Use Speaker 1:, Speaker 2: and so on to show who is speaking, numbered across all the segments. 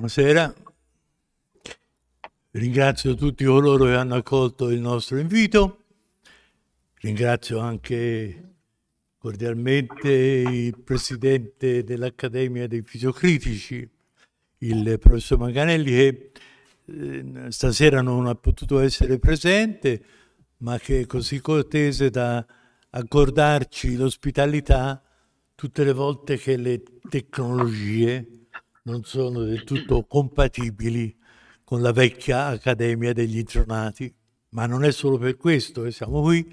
Speaker 1: Buonasera. Ringrazio tutti coloro che hanno accolto il nostro invito. Ringrazio anche cordialmente il presidente dell'Accademia dei Fisiocritici, il professor Manganelli, che eh, stasera non ha potuto essere presente, ma che è così cortese da accordarci l'ospitalità tutte le volte che le tecnologie non sono del tutto compatibili con la vecchia Accademia degli Intronati. Ma non è solo per questo che eh, siamo qui,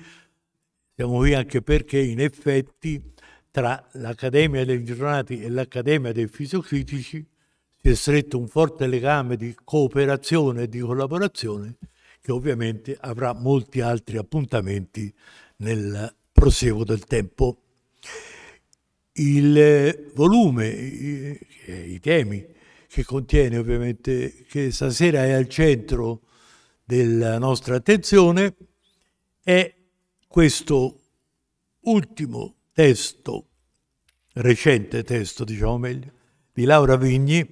Speaker 1: siamo qui anche perché in effetti tra l'Accademia degli Intronati e l'Accademia dei Fisiocritici si è stretto un forte legame di cooperazione e di collaborazione che ovviamente avrà molti altri appuntamenti nel proseguo del tempo. Il volume eh, eh, i temi che contiene ovviamente, che stasera è al centro della nostra attenzione, è questo ultimo testo, recente testo diciamo meglio, di Laura Vigni,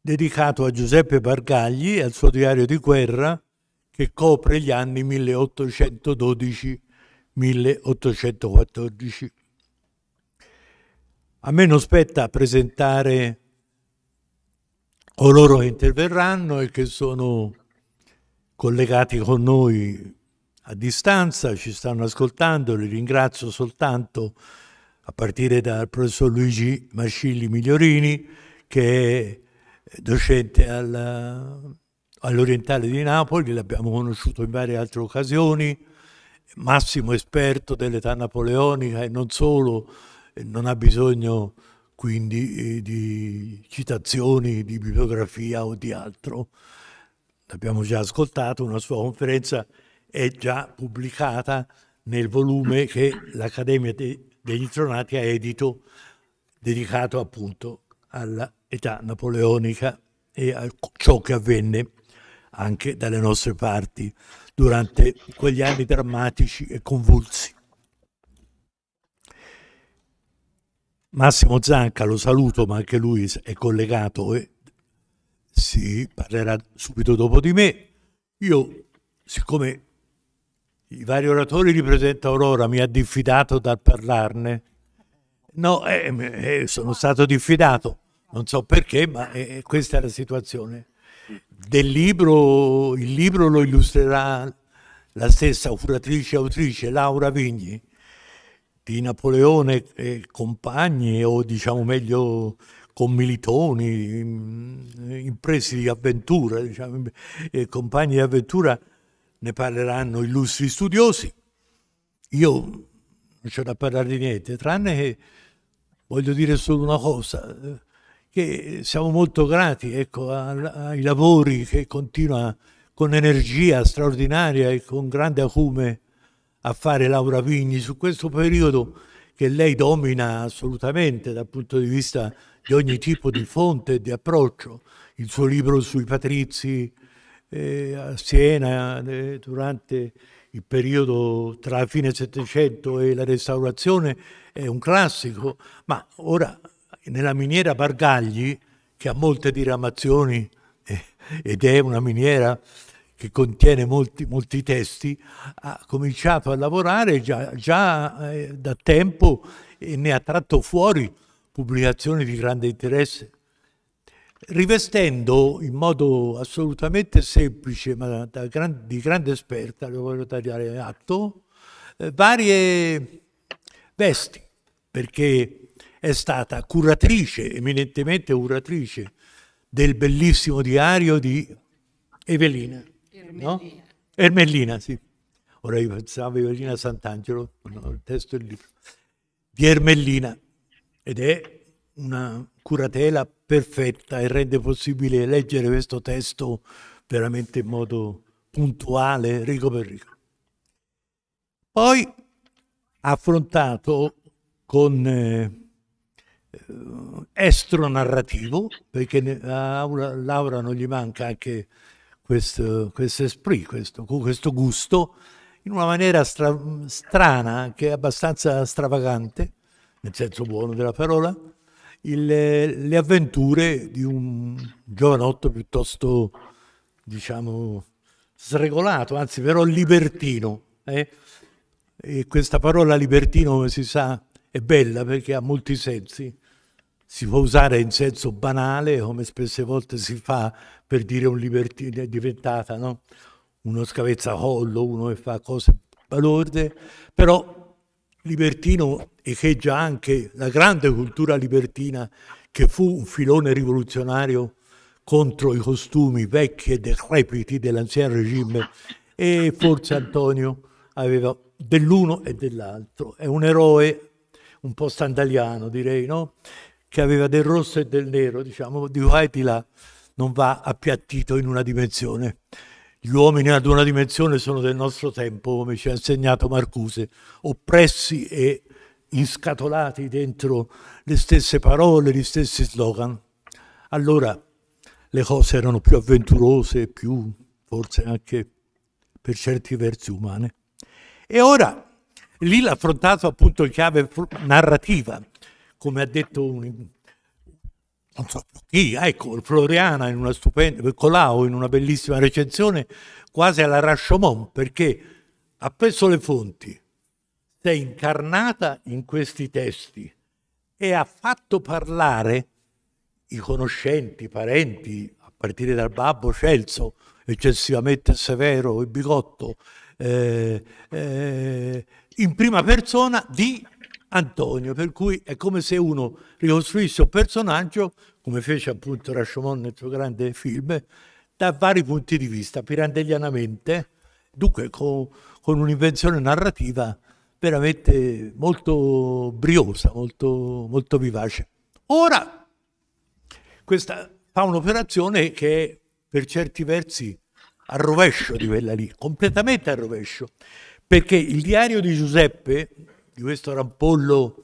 Speaker 1: dedicato a Giuseppe Bargagli e al suo diario di guerra che copre gli anni 1812-1814. A me non spetta presentare coloro che interverranno e che sono collegati con noi a distanza, ci stanno ascoltando, li ringrazio soltanto a partire dal professor Luigi Mascilli Migliorini che è docente all'Orientale di Napoli, l'abbiamo conosciuto in varie altre occasioni, massimo esperto dell'età napoleonica e non solo, non ha bisogno quindi eh, di citazioni, di bibliografia o di altro. L'abbiamo già ascoltato, una sua conferenza è già pubblicata nel volume che l'Accademia degli Intronati ha edito, dedicato appunto all'età napoleonica e a ciò che avvenne anche dalle nostre parti durante quegli anni drammatici e convulsi. Massimo Zanca, lo saluto, ma anche lui è collegato e si parlerà subito dopo di me. Io, siccome i vari oratori di Presenta Aurora mi ha diffidato dal parlarne, no, eh, eh, eh sono stato diffidato, non so perché, ma eh, eh, questa è la situazione. Del libro, il libro lo illustrerà la stessa curatrice e autrice Laura Vigni, di Napoleone e compagni, o diciamo meglio con Militoni, mm, imprese di avventura, diciamo, compagni di avventura, ne parleranno illustri studiosi. Io non c'è da parlare di niente, tranne che voglio dire solo una cosa, che siamo molto grati ecco, ai lavori che continua con energia straordinaria e con grande acume a fare Laura Vigni su questo periodo che lei domina assolutamente dal punto di vista di ogni tipo di fonte e di approccio. Il suo libro sui patrizi eh, a Siena eh, durante il periodo tra la fine Settecento e la Restaurazione è un classico, ma ora nella miniera Bargagli, che ha molte diramazioni eh, ed è una miniera che contiene molti, molti testi, ha cominciato a lavorare già, già eh, da tempo e ne ha tratto fuori pubblicazioni di grande interesse, rivestendo in modo assolutamente semplice, ma gran, di grande esperta, lo voglio tagliare atto, eh, varie vesti, perché è stata curatrice, eminentemente curatrice, del bellissimo diario di Evelina Ermellina. No? Ermellina, sì. Ora io pensavo Evelina Sant'Angelo, no, il testo del libro, di Ermellina, ed è una curatela perfetta e rende possibile leggere questo testo veramente in modo puntuale, rigo per rigo. Poi affrontato con eh, eh estronarrativo, perché a Laura non gli manca anche questo, questo esprit, questo, questo gusto, in una maniera stra strana, è abbastanza stravagante, nel senso buono della parola, il, le avventure di un giovanotto piuttosto, diciamo, sregolato, anzi però libertino. Eh? E questa parola libertino, come si sa, è bella perché ha molti sensi si può usare in senso banale, come spesse volte si fa per dire un libertino è diventata no? uno scavezzacollo, uno che fa cose balorde, però libertino echeggia anche la grande cultura libertina che fu un filone rivoluzionario contro i costumi vecchi e decrepiti dell'anziano regime e forse Antonio aveva dell'uno e dell'altro. È un eroe un po' sandaliano direi, no? che aveva del rosso e del nero, diciamo, di là non va appiattito in una dimensione. Gli uomini ad una dimensione sono del nostro tempo, come ci ha insegnato Marcuse, oppressi e inscatolati dentro le stesse parole, gli stessi slogan. Allora le cose erano più avventurose, più forse anche per certi versi umane. E ora lì l'ha affrontato appunto il chiave narrativa, come ha detto un, non so chi, ecco, Floriana in una stupenda, Colau in una bellissima recensione, quasi alla Rashomon, perché ha preso le fonti, si è incarnata in questi testi e ha fatto parlare i conoscenti, i parenti, a partire dal babbo Celso, eccessivamente severo e bigotto, eh, eh, in prima persona di Antonio, per cui è come se uno ricostruisse un personaggio, come fece appunto Rashomon nel suo grande film, da vari punti di vista, pirandellianamente, dunque con, con un'invenzione narrativa veramente molto briosa, molto, molto vivace. Ora, questa fa un'operazione che è per certi versi a rovescio di quella lì, completamente a rovescio, perché il diario di Giuseppe, di questo rampollo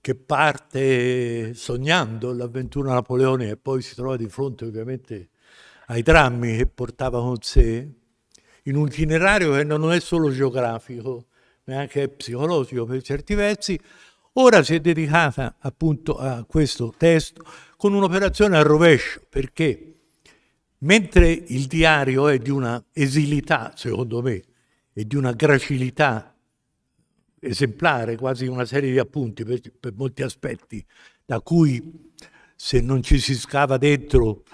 Speaker 1: che parte sognando l'avventura Napoleone e poi si trova di fronte ovviamente ai drammi che portava con sé, in un itinerario che non è solo geografico, neanche psicologico per certi versi, ora si è dedicata appunto a questo testo con un'operazione al rovescio, perché mentre il diario è di una esilità, secondo me, e di una gracilità esemplare, quasi una serie di appunti per, per molti aspetti, da cui se non ci si scava dentro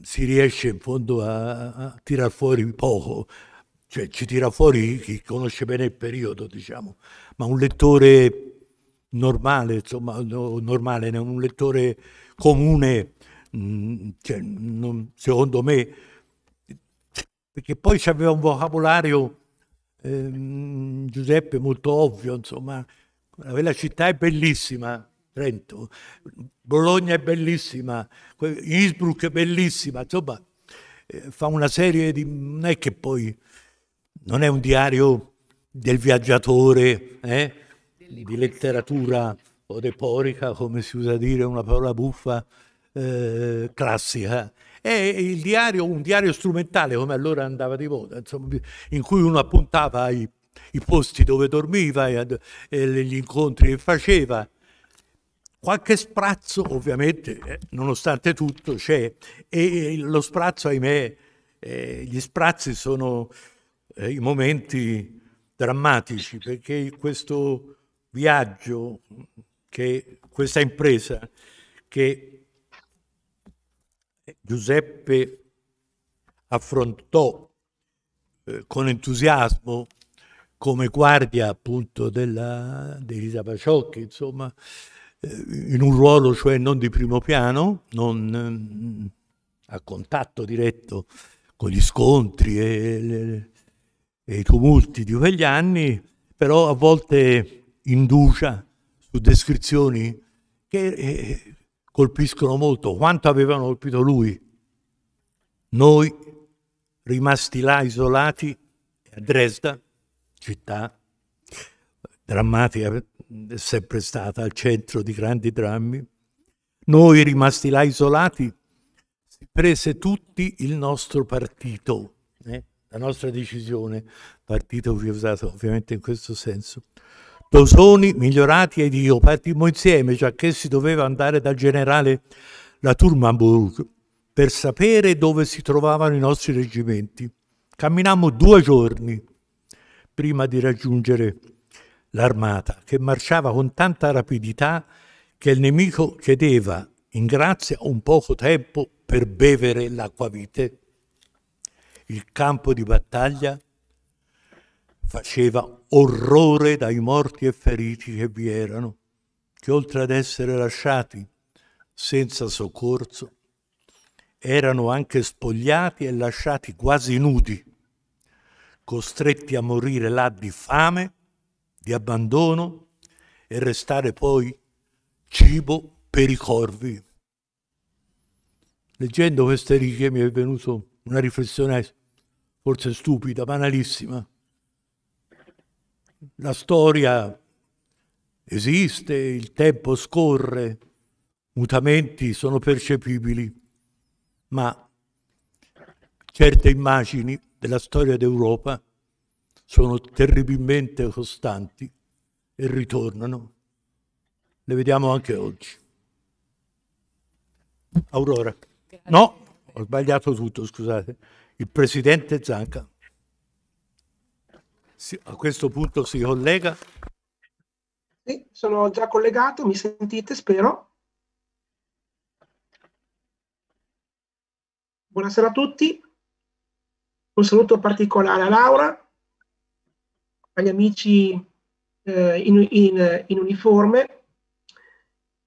Speaker 1: si riesce in fondo a, a tirar fuori poco, cioè ci tira fuori chi conosce bene il periodo, diciamo, ma un lettore normale, insomma, no, normale, un lettore comune, mh, mm, cioè, non, secondo me, perché poi c'aveva un vocabolario ehm, Giuseppe, molto ovvio, insomma, la bella città è bellissima, Trento, Bologna è bellissima, Innsbruck è bellissima, insomma, eh, fa una serie di... non è che poi... non è un diario del viaggiatore, eh? di letteratura odeporica, come si usa dire, una parola buffa, eh, classica. E diario, un diario strumentale, come allora andava di moda, insomma, in cui uno appuntava i, i posti dove dormiva e, e, gli incontri che faceva. Qualche sprazzo, ovviamente, eh, nonostante tutto, c'è. E, e, lo sprazzo, ahimè, eh, gli sprazzi sono eh, i momenti drammatici, perché questo viaggio, che, questa impresa che Giuseppe affrontò eh, con entusiasmo come guardia appunto della, di Rita insomma, eh, in un ruolo cioè non di primo piano, non mm, a contatto diretto con gli scontri e, le, e i tumulti di quegli anni, però a volte indugia su descrizioni che eh, colpiscono molto quanto avevano colpito lui. Noi, rimasti là isolati a Dresda, città drammatica, è sempre stata al centro di grandi drammi, noi rimasti là isolati, si prese tutti il nostro partito, eh? la nostra decisione, partito vi ho usato ovviamente in questo senso, Tosoni, Migliorati ed io partimmo insieme, già che si doveva andare dal generale la Turmanburg per sapere dove si trovavano i nostri reggimenti. Camminammo due giorni prima di raggiungere l'armata, che marciava con tanta rapidità che il nemico chiedeva in grazia un poco tempo per bevere l'acquavite. Il campo di battaglia faceva orrore dai morti e feriti che vi erano, che oltre ad essere lasciati senza soccorso, erano anche spogliati e lasciati quasi nudi, costretti a morire là di fame, di abbandono e restare poi cibo per i corvi. Leggendo queste righe mi è venuta una riflessione forse stupida, banalissima, la storia esiste, il tempo scorre, mutamenti sono percepibili, ma certe immagini della storia d'Europa sono terribilmente costanti e ritornano. Le vediamo anche oggi. Aurora. No, ho sbagliato tutto, scusate. Il presidente Zanca a questo punto si collega?
Speaker 2: Sì, sono già collegato, mi sentite spero? Buonasera a tutti, un saluto particolare a Laura, agli amici eh, in, in, in uniforme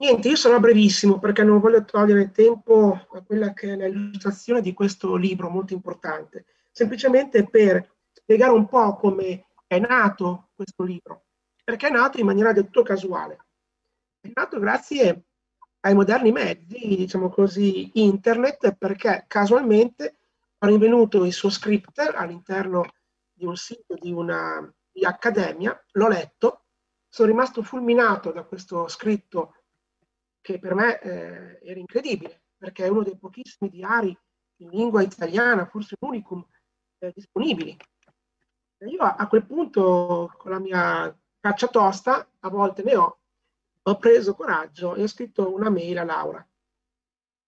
Speaker 2: Niente, io sarò brevissimo perché non voglio togliere tempo a quella che è l'illustrazione di questo libro molto importante, semplicemente per spiegare un po' come è nato questo libro, perché è nato in maniera del tutto casuale. È nato grazie ai moderni mezzi, diciamo così, internet, perché casualmente ho rinvenuto il suo script all'interno di un sito di una di accademia, l'ho letto, sono rimasto fulminato da questo scritto che per me eh, era incredibile, perché è uno dei pochissimi diari in lingua italiana, forse l'unicum, eh, disponibili. Io a quel punto, con la mia caccia tosta, a volte ne ho, ho preso coraggio e ho scritto una mail a Laura,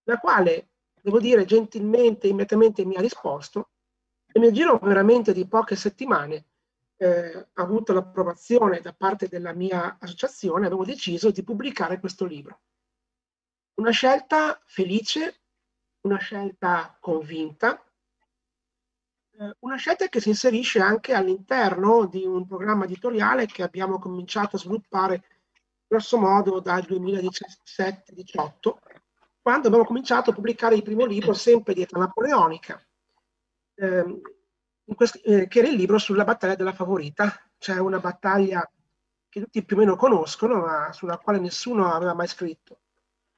Speaker 2: la quale, devo dire, gentilmente, immediatamente mi ha risposto e nel giro veramente di poche settimane eh, ha avuto l'approvazione da parte della mia associazione, avevo deciso di pubblicare questo libro. Una scelta felice, una scelta convinta, eh, una scelta che si inserisce anche all'interno di un programma editoriale che abbiamo cominciato a sviluppare grosso modo dal 2017-18, quando abbiamo cominciato a pubblicare il primo libro sempre di età napoleonica, ehm, questo, eh, che era il libro sulla battaglia della favorita, cioè una battaglia che tutti più o meno conoscono, ma sulla quale nessuno aveva mai scritto.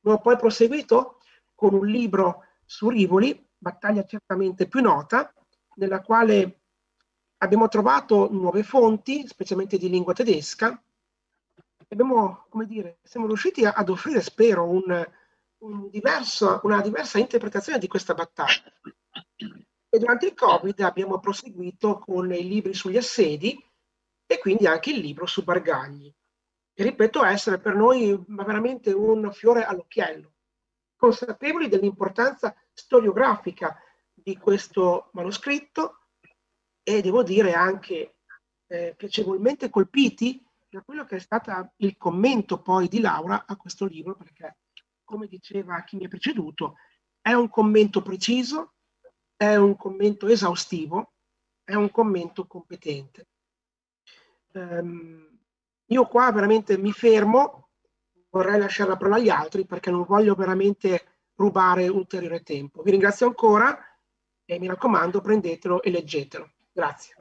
Speaker 2: Abbiamo poi proseguito con un libro su Rivoli, battaglia certamente più nota, nella quale abbiamo trovato nuove fonti, specialmente di lingua tedesca. Abbiamo, come dire, siamo riusciti ad offrire, spero, un, un diverso, una diversa interpretazione di questa battaglia. E durante il Covid abbiamo proseguito con i libri sugli assedi e quindi anche il libro su Bargagli. E ripeto, essere per noi veramente un fiore all'occhiello, consapevoli dell'importanza storiografica di questo manoscritto e devo dire anche eh, piacevolmente colpiti da quello che è stato il commento poi di Laura a questo libro, perché come diceva chi mi ha preceduto, è un commento preciso, è un commento esaustivo, è un commento competente. Um, io qua veramente mi fermo, vorrei lasciare la parola agli altri perché non voglio veramente rubare ulteriore tempo. Vi ringrazio ancora e mi raccomando, prendetelo e leggetelo. Grazie.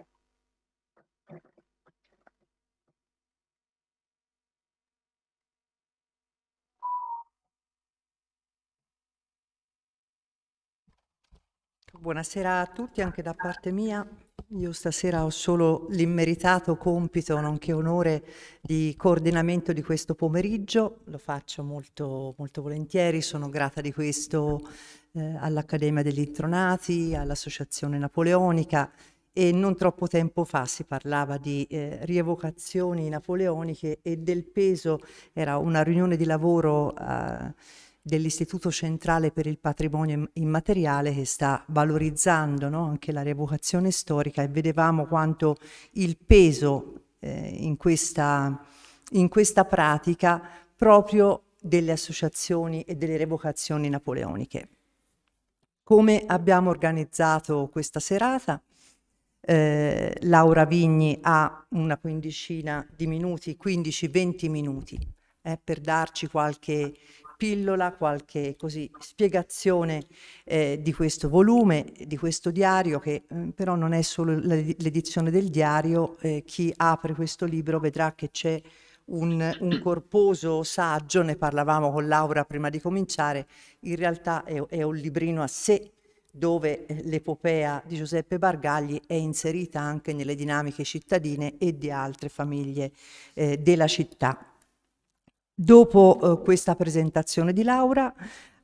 Speaker 3: Buonasera a tutti, anche da parte mia. Io stasera ho solo l'immeritato compito, nonché onore, di coordinamento di questo pomeriggio. Lo faccio molto, molto volentieri, sono grata di questo eh, all'Accademia degli Intronati, all'Associazione Napoleonica e non troppo tempo fa si parlava di eh, rievocazioni napoleoniche e del peso, era una riunione di lavoro eh, dell'Istituto Centrale per il Patrimonio Immateriale che sta valorizzando no? anche la rievocazione storica e vedevamo quanto il peso eh, in questa, in questa pratica proprio delle associazioni e delle revocazioni napoleoniche. Come abbiamo organizzato questa serata? Eh, Laura Vigni ha una quindicina di minuti, 15-20 minuti, eh, per darci qualche pillola, qualche così, spiegazione eh, di questo volume, di questo diario, che eh, però non è solo l'edizione del diario, eh, chi apre questo libro vedrà che c'è un, un, corposo saggio, ne parlavamo con Laura prima di cominciare, in realtà è, è un librino a sé dove l'epopea di Giuseppe Bargagli è inserita anche nelle dinamiche cittadine e di altre famiglie eh, della città. Dopo eh, questa presentazione di Laura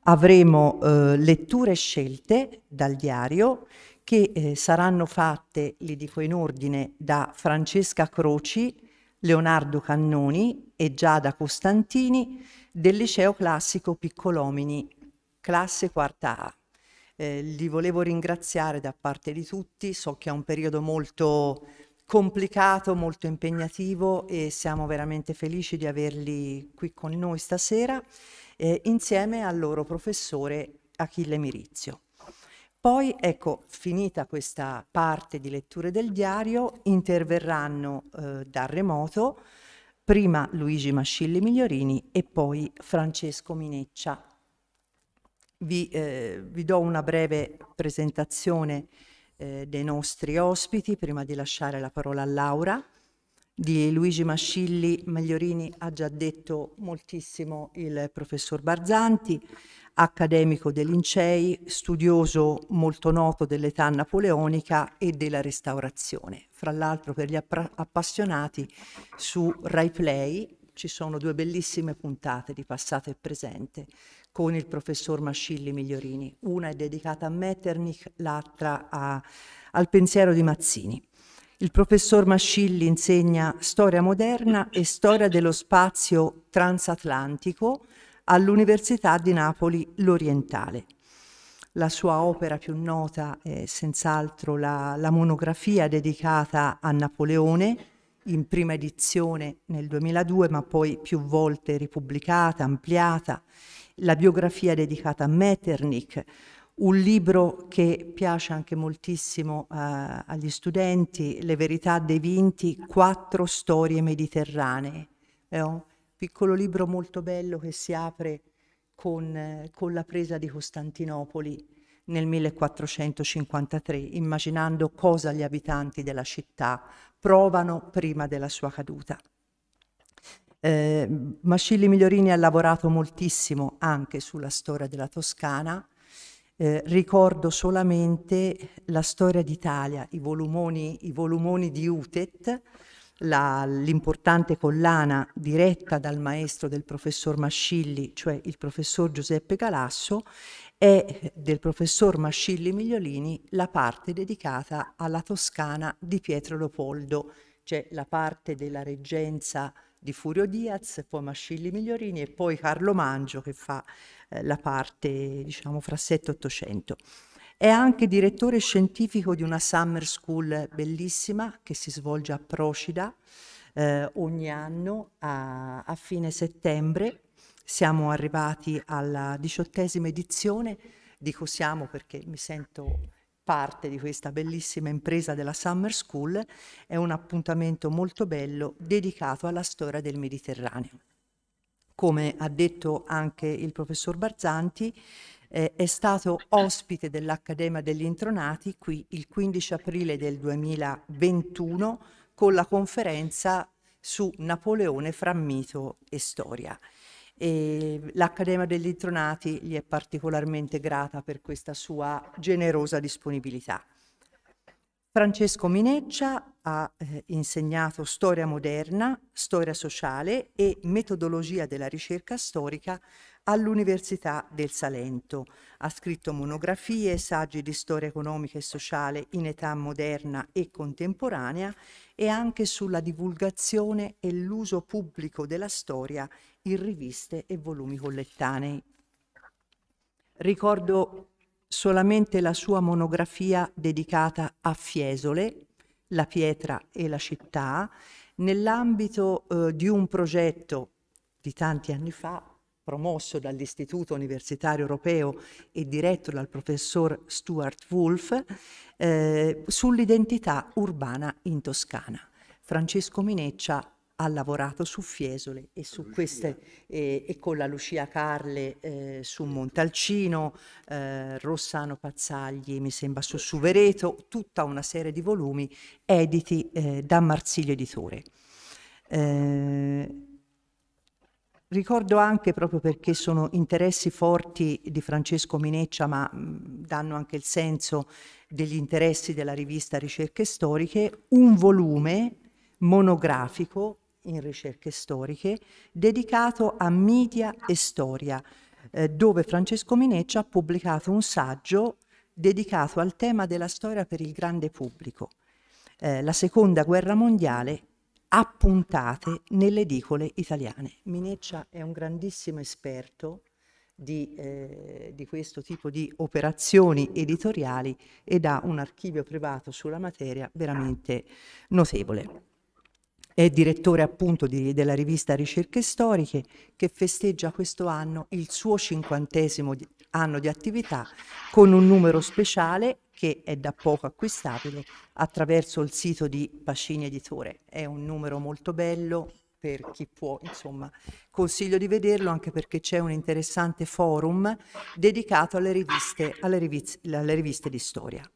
Speaker 3: avremo eh, letture scelte dal diario che eh, saranno fatte, le dico in ordine, da Francesca Croci, Leonardo Cannoni e Giada Costantini del Liceo Classico Piccolomini, classe quarta A. Eh, li volevo ringraziare da parte di tutti, so che è un periodo molto complicato, molto impegnativo e siamo veramente felici di averli qui con noi stasera eh, insieme al loro professore Achille Mirizio. Poi, ecco, finita questa parte di letture del diario, interverranno eh, da remoto prima Luigi Mascilli Migliorini e poi Francesco Mineccia. Vi, eh, vi do una breve presentazione eh, dei nostri ospiti prima di lasciare la parola a Laura. Di Luigi Mascilli Migliorini ha già detto moltissimo il professor Barzanti accademico dei Lincei, studioso molto noto dell'età napoleonica e della restaurazione. Fra l'altro per gli appassionati su Rai Play ci sono due bellissime puntate di passato e presente con il professor Mascilli Migliorini. Una è dedicata a Metternich, l'altra al pensiero di Mazzini. Il professor Mascilli insegna storia moderna e storia dello spazio transatlantico all'Università di Napoli l'Orientale. La sua opera più nota è senz'altro la, la monografia dedicata a Napoleone, in prima edizione nel 2002, ma poi più volte ripubblicata, ampliata, la biografia dedicata a Metternich, un libro che piace anche moltissimo eh, agli studenti, Le verità dei vinti, quattro storie mediterranee. Eh, piccolo libro molto bello che si apre con, con la presa di Costantinopoli nel 1453, immaginando cosa gli abitanti della città provano prima della sua caduta. Eh, Mascilli Migliorini ha lavorato moltissimo anche sulla storia della Toscana. Eh, ricordo solamente la storia d'Italia, i volumoni, i volumoni di Utet, l'importante collana diretta dal maestro del professor Mascilli, cioè il professor Giuseppe Galasso, e del professor Mascilli Migliolini la parte dedicata alla Toscana di Pietro Leopoldo, cioè la parte della reggenza di Furio Diaz, poi Mascilli Migliorini e poi Carlo Mangio che fa eh, la parte, diciamo, fra 7 e 800. È anche direttore scientifico di una summer school bellissima che si svolge a Procida eh, ogni anno a, a fine settembre. Siamo arrivati alla diciottesima edizione, dico siamo perché mi sento parte di questa bellissima impresa della Summer School, è un appuntamento molto bello dedicato alla storia del Mediterraneo. Come ha detto anche il professor Barzanti, eh, è stato ospite dell'Accademia degli Intronati qui il 15 aprile del 2021 con la conferenza su Napoleone fra mito e storia. L'Accademia degli Intronati gli è particolarmente grata per questa sua generosa disponibilità. Francesco Mineccia ha eh, insegnato storia moderna, storia sociale e metodologia della ricerca storica all'Università del Salento. Ha scritto monografie, saggi di storia economica e sociale in età moderna e contemporanea e anche sulla divulgazione e l'uso pubblico della storia in riviste e volumi collettanei. Ricordo solamente la sua monografia dedicata a Fiesole, la pietra e la città, nell'ambito eh, di un progetto di tanti anni fa, promosso dall'Istituto Universitario Europeo e diretto dal professor Stuart Wolf, eh, sull'identità urbana in Toscana. Francesco Mineccia ha lavorato su Fiesole e, su queste, eh, e con la Lucia Carle eh, su Montalcino, eh, Rossano Pazzagli, mi sembra su Suvereto, tutta una serie di volumi editi eh, da Marsiglio Editore. Eh, Ricordo anche, proprio perché sono interessi forti di Francesco Mineccia, ma danno anche il senso degli interessi della rivista Ricerche Storiche, un volume monografico in ricerche storiche dedicato a media e storia, eh, dove Francesco Mineccia ha pubblicato un saggio dedicato al tema della storia per il grande pubblico, eh, la seconda guerra mondiale appuntate nelle edicole italiane. Mineccia è un grandissimo esperto di, eh, di, questo tipo di operazioni editoriali ed ha un archivio privato sulla materia veramente notevole. È direttore appunto di, della rivista Ricerche Storiche che festeggia questo anno il suo cinquantesimo anno di attività con un numero speciale che è da poco acquistabile attraverso il sito di Pascini Editore. È un numero molto bello per chi può, insomma, consiglio di vederlo anche perché c'è un interessante forum dedicato alle riviste, alle riviste, alle riviste di storia.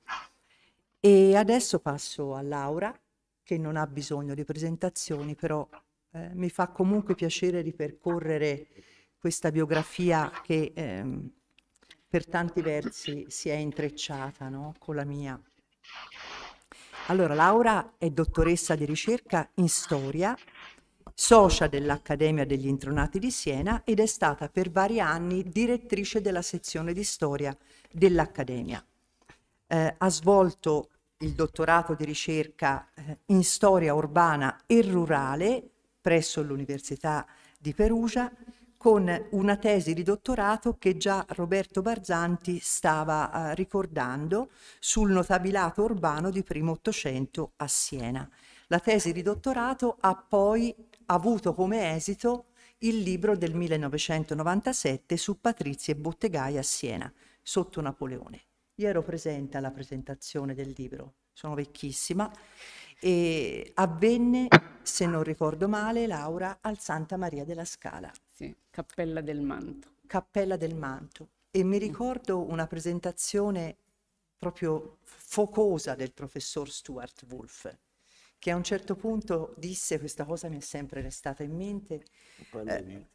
Speaker 3: E adesso passo a Laura, che non ha bisogno di presentazioni, però eh, mi fa comunque piacere ripercorrere questa biografia che ehm, per tanti versi si è intrecciata no? con la mia. Allora, Laura è dottoressa di ricerca in storia, socia dell'Accademia degli Intronati di Siena ed è stata per vari anni direttrice della sezione di storia dell'Accademia. Eh, ha svolto il dottorato di ricerca eh, in storia urbana e rurale presso l'Università di Perugia con una tesi di dottorato che già Roberto Barzanti stava eh, ricordando sul notabilato urbano di primo Ottocento a Siena. La tesi di dottorato ha poi avuto come esito il libro del 1997 su patrizi e bottegai a Siena, sotto Napoleone. Io ero presente alla presentazione del libro, sono vecchissima, e avvenne, se non ricordo male, Laura, al Santa Maria della Scala. Sì, Cappella del Manto. Cappella del Manto. E mi mm. ricordo una presentazione proprio focosa del professor Stuart Wolf, che a un certo punto disse, questa cosa mi è sempre restata in mente, eh,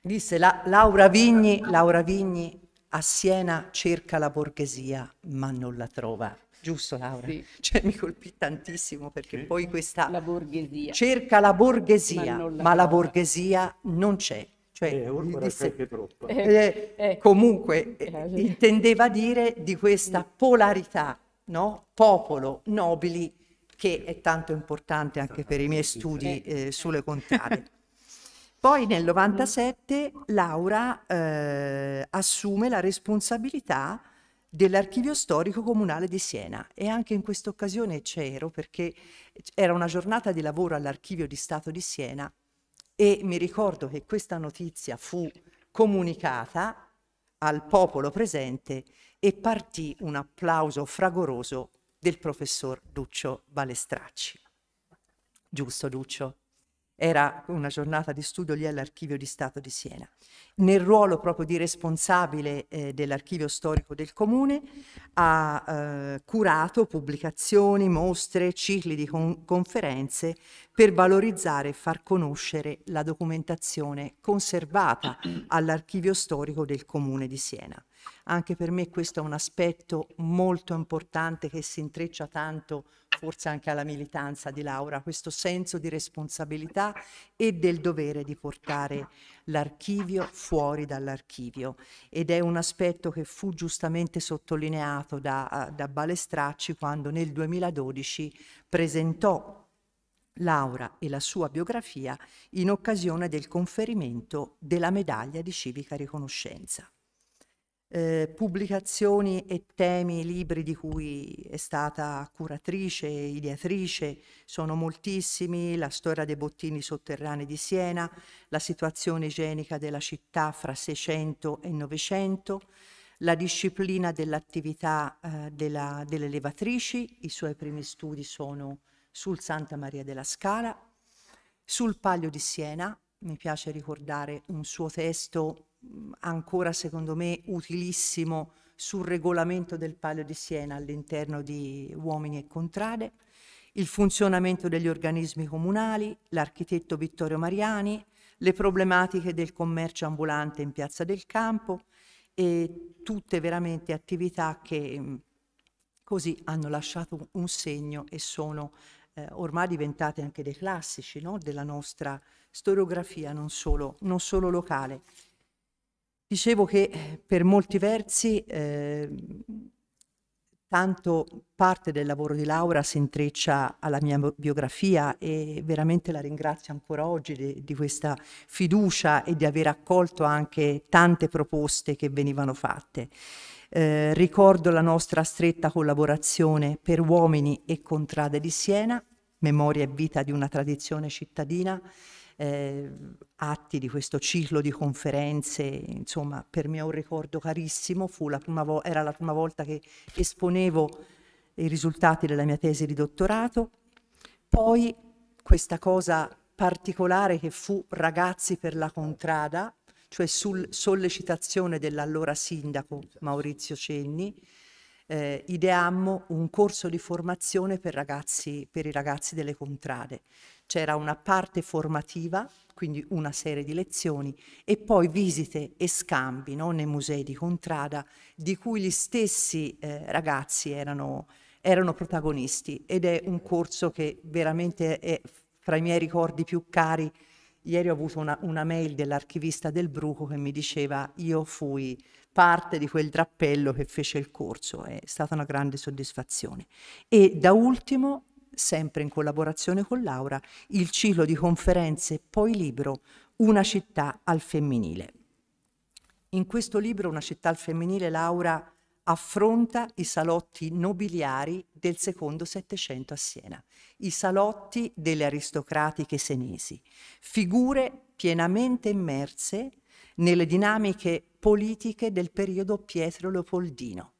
Speaker 3: disse la, Laura, Vigni, Laura Vigni a Siena cerca la borghesia ma non la trova giusto Laura? Sì. Cioè, mi colpì tantissimo perché sì. poi questa... La borghesia. Cerca la borghesia, ma, la, ma la borghesia non c'è. Cioè, eh, disse, eh, eh, eh, comunque eh, eh, intendeva dire di questa polarità, no? popolo, nobili, che è tanto importante anche per i miei studi sulle contrade. Poi nel 97 mm. Laura assume la responsabilità dell'Archivio Storico Comunale di Siena e anche in questa occasione c'ero perché era una giornata di lavoro all'Archivio di Stato di Siena e mi ricordo che questa notizia fu comunicata al popolo presente e partì un applauso fragoroso del professor Duccio Balestracci. Giusto Duccio? era una giornata di studio lì all'Archivio di Stato di Siena. Nel ruolo proprio di responsabile eh, dell'archivio storico del comune ha eh, curato pubblicazioni, mostre, cicli di con conferenze per valorizzare e far conoscere la documentazione conservata all'archivio storico del comune di Siena. Anche per me questo è un aspetto molto importante che si intreccia tanto forse anche alla militanza di Laura, questo senso di responsabilità e del dovere di portare l'archivio fuori dall'archivio. Ed è un aspetto che fu giustamente sottolineato da, da Balestracci quando nel 2012 presentò Laura e la sua biografia in occasione del conferimento della medaglia di civica riconoscenza eh, pubblicazioni e temi, libri di cui è stata curatrice, e ideatrice, sono moltissimi, la storia dei bottini sotterranei di Siena, la situazione igienica della città fra 600 e 900, la disciplina dell'attività eh, della, delle levatrici, i suoi primi studi sono sul Santa Maria della Scala, sul Palio di Siena, mi piace ricordare un suo testo ancora secondo me utilissimo sul regolamento del Palio di Siena all'interno di Uomini e Contrade, il funzionamento degli organismi comunali, l'architetto Vittorio Mariani, le problematiche del commercio ambulante in Piazza del Campo e tutte veramente attività che mm, così hanno lasciato un segno e sono eh, ormai diventate anche dei classici no? della nostra storiografia, non solo, non solo locale. Dicevo che eh, per molti versi eh, tanto parte del lavoro di Laura si intreccia alla mia biografia e veramente la ringrazio ancora oggi di, di, questa fiducia e di aver accolto anche tante proposte che venivano fatte. Eh, ricordo la nostra stretta collaborazione per uomini e contrade di Siena, memoria e vita di una tradizione cittadina, eh, atti di questo ciclo di conferenze, insomma per me è un ricordo carissimo, la era la prima volta che esponevo i risultati della mia tesi di dottorato, poi questa cosa particolare che fu Ragazzi per la Contrada, cioè su sollecitazione dell'allora sindaco Maurizio Cenni, eh, ideammo un corso di formazione per, ragazzi, per i ragazzi delle contrade. C'era una parte formativa, quindi una serie di lezioni, e poi visite e scambi no, nei musei di contrada di cui gli stessi eh, ragazzi erano, erano protagonisti ed è un corso che veramente è fra i miei ricordi più cari Ieri ho avuto una, una mail dell'archivista del Bruco che mi diceva io fui parte di quel drappello che fece il corso, è stata una grande soddisfazione. E da ultimo, sempre in collaborazione con Laura, il ciclo di conferenze Poi Libro, Una città al femminile. In questo libro, Una città al femminile, Laura affronta i salotti nobiliari del secondo Settecento a Siena, i salotti delle aristocratiche senesi, figure pienamente immerse nelle dinamiche politiche del periodo Pietro Leopoldino,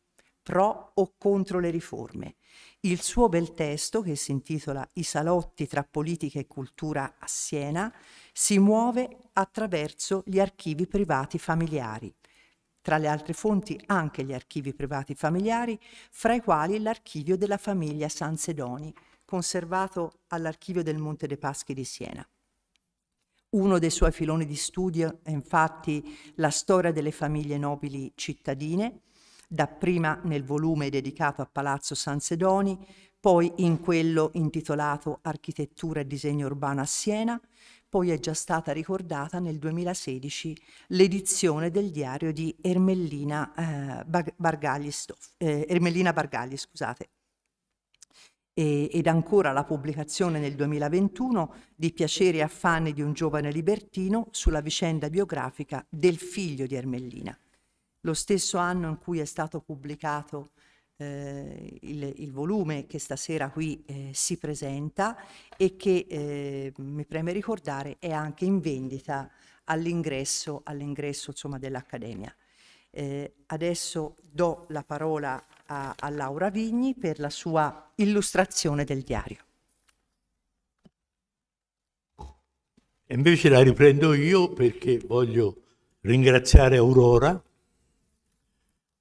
Speaker 3: pro o contro le riforme. Il suo bel testo, che si intitola I salotti tra politica e cultura a Siena, si muove attraverso gli archivi privati familiari, tra le altre fonti anche gli archivi privati familiari, fra i quali l'archivio della famiglia San Sedoni, conservato all'archivio del Monte dei Paschi di Siena. Uno dei suoi filoni di studio è infatti la storia delle famiglie nobili cittadine, dapprima nel volume dedicato a Palazzo San Sedoni, poi in quello intitolato Architettura e disegno urbano a Siena, poi è già stata ricordata nel 2016 l'edizione del diario di Ermellina, eh, Bargagli, eh, Ermellina Bargagli, scusate, e, ed ancora la pubblicazione nel 2021 di Piaceri e affanni di un giovane libertino sulla vicenda biografica del figlio di Ermellina. Lo stesso anno in cui è stato pubblicato eh, il, il, volume che stasera qui eh, si presenta e che eh, mi preme ricordare è anche in vendita all'ingresso, all'ingresso dell'Accademia. Eh, adesso do la parola a, a Laura Vigni per la sua illustrazione del diario.
Speaker 1: Invece la riprendo io perché voglio ringraziare Aurora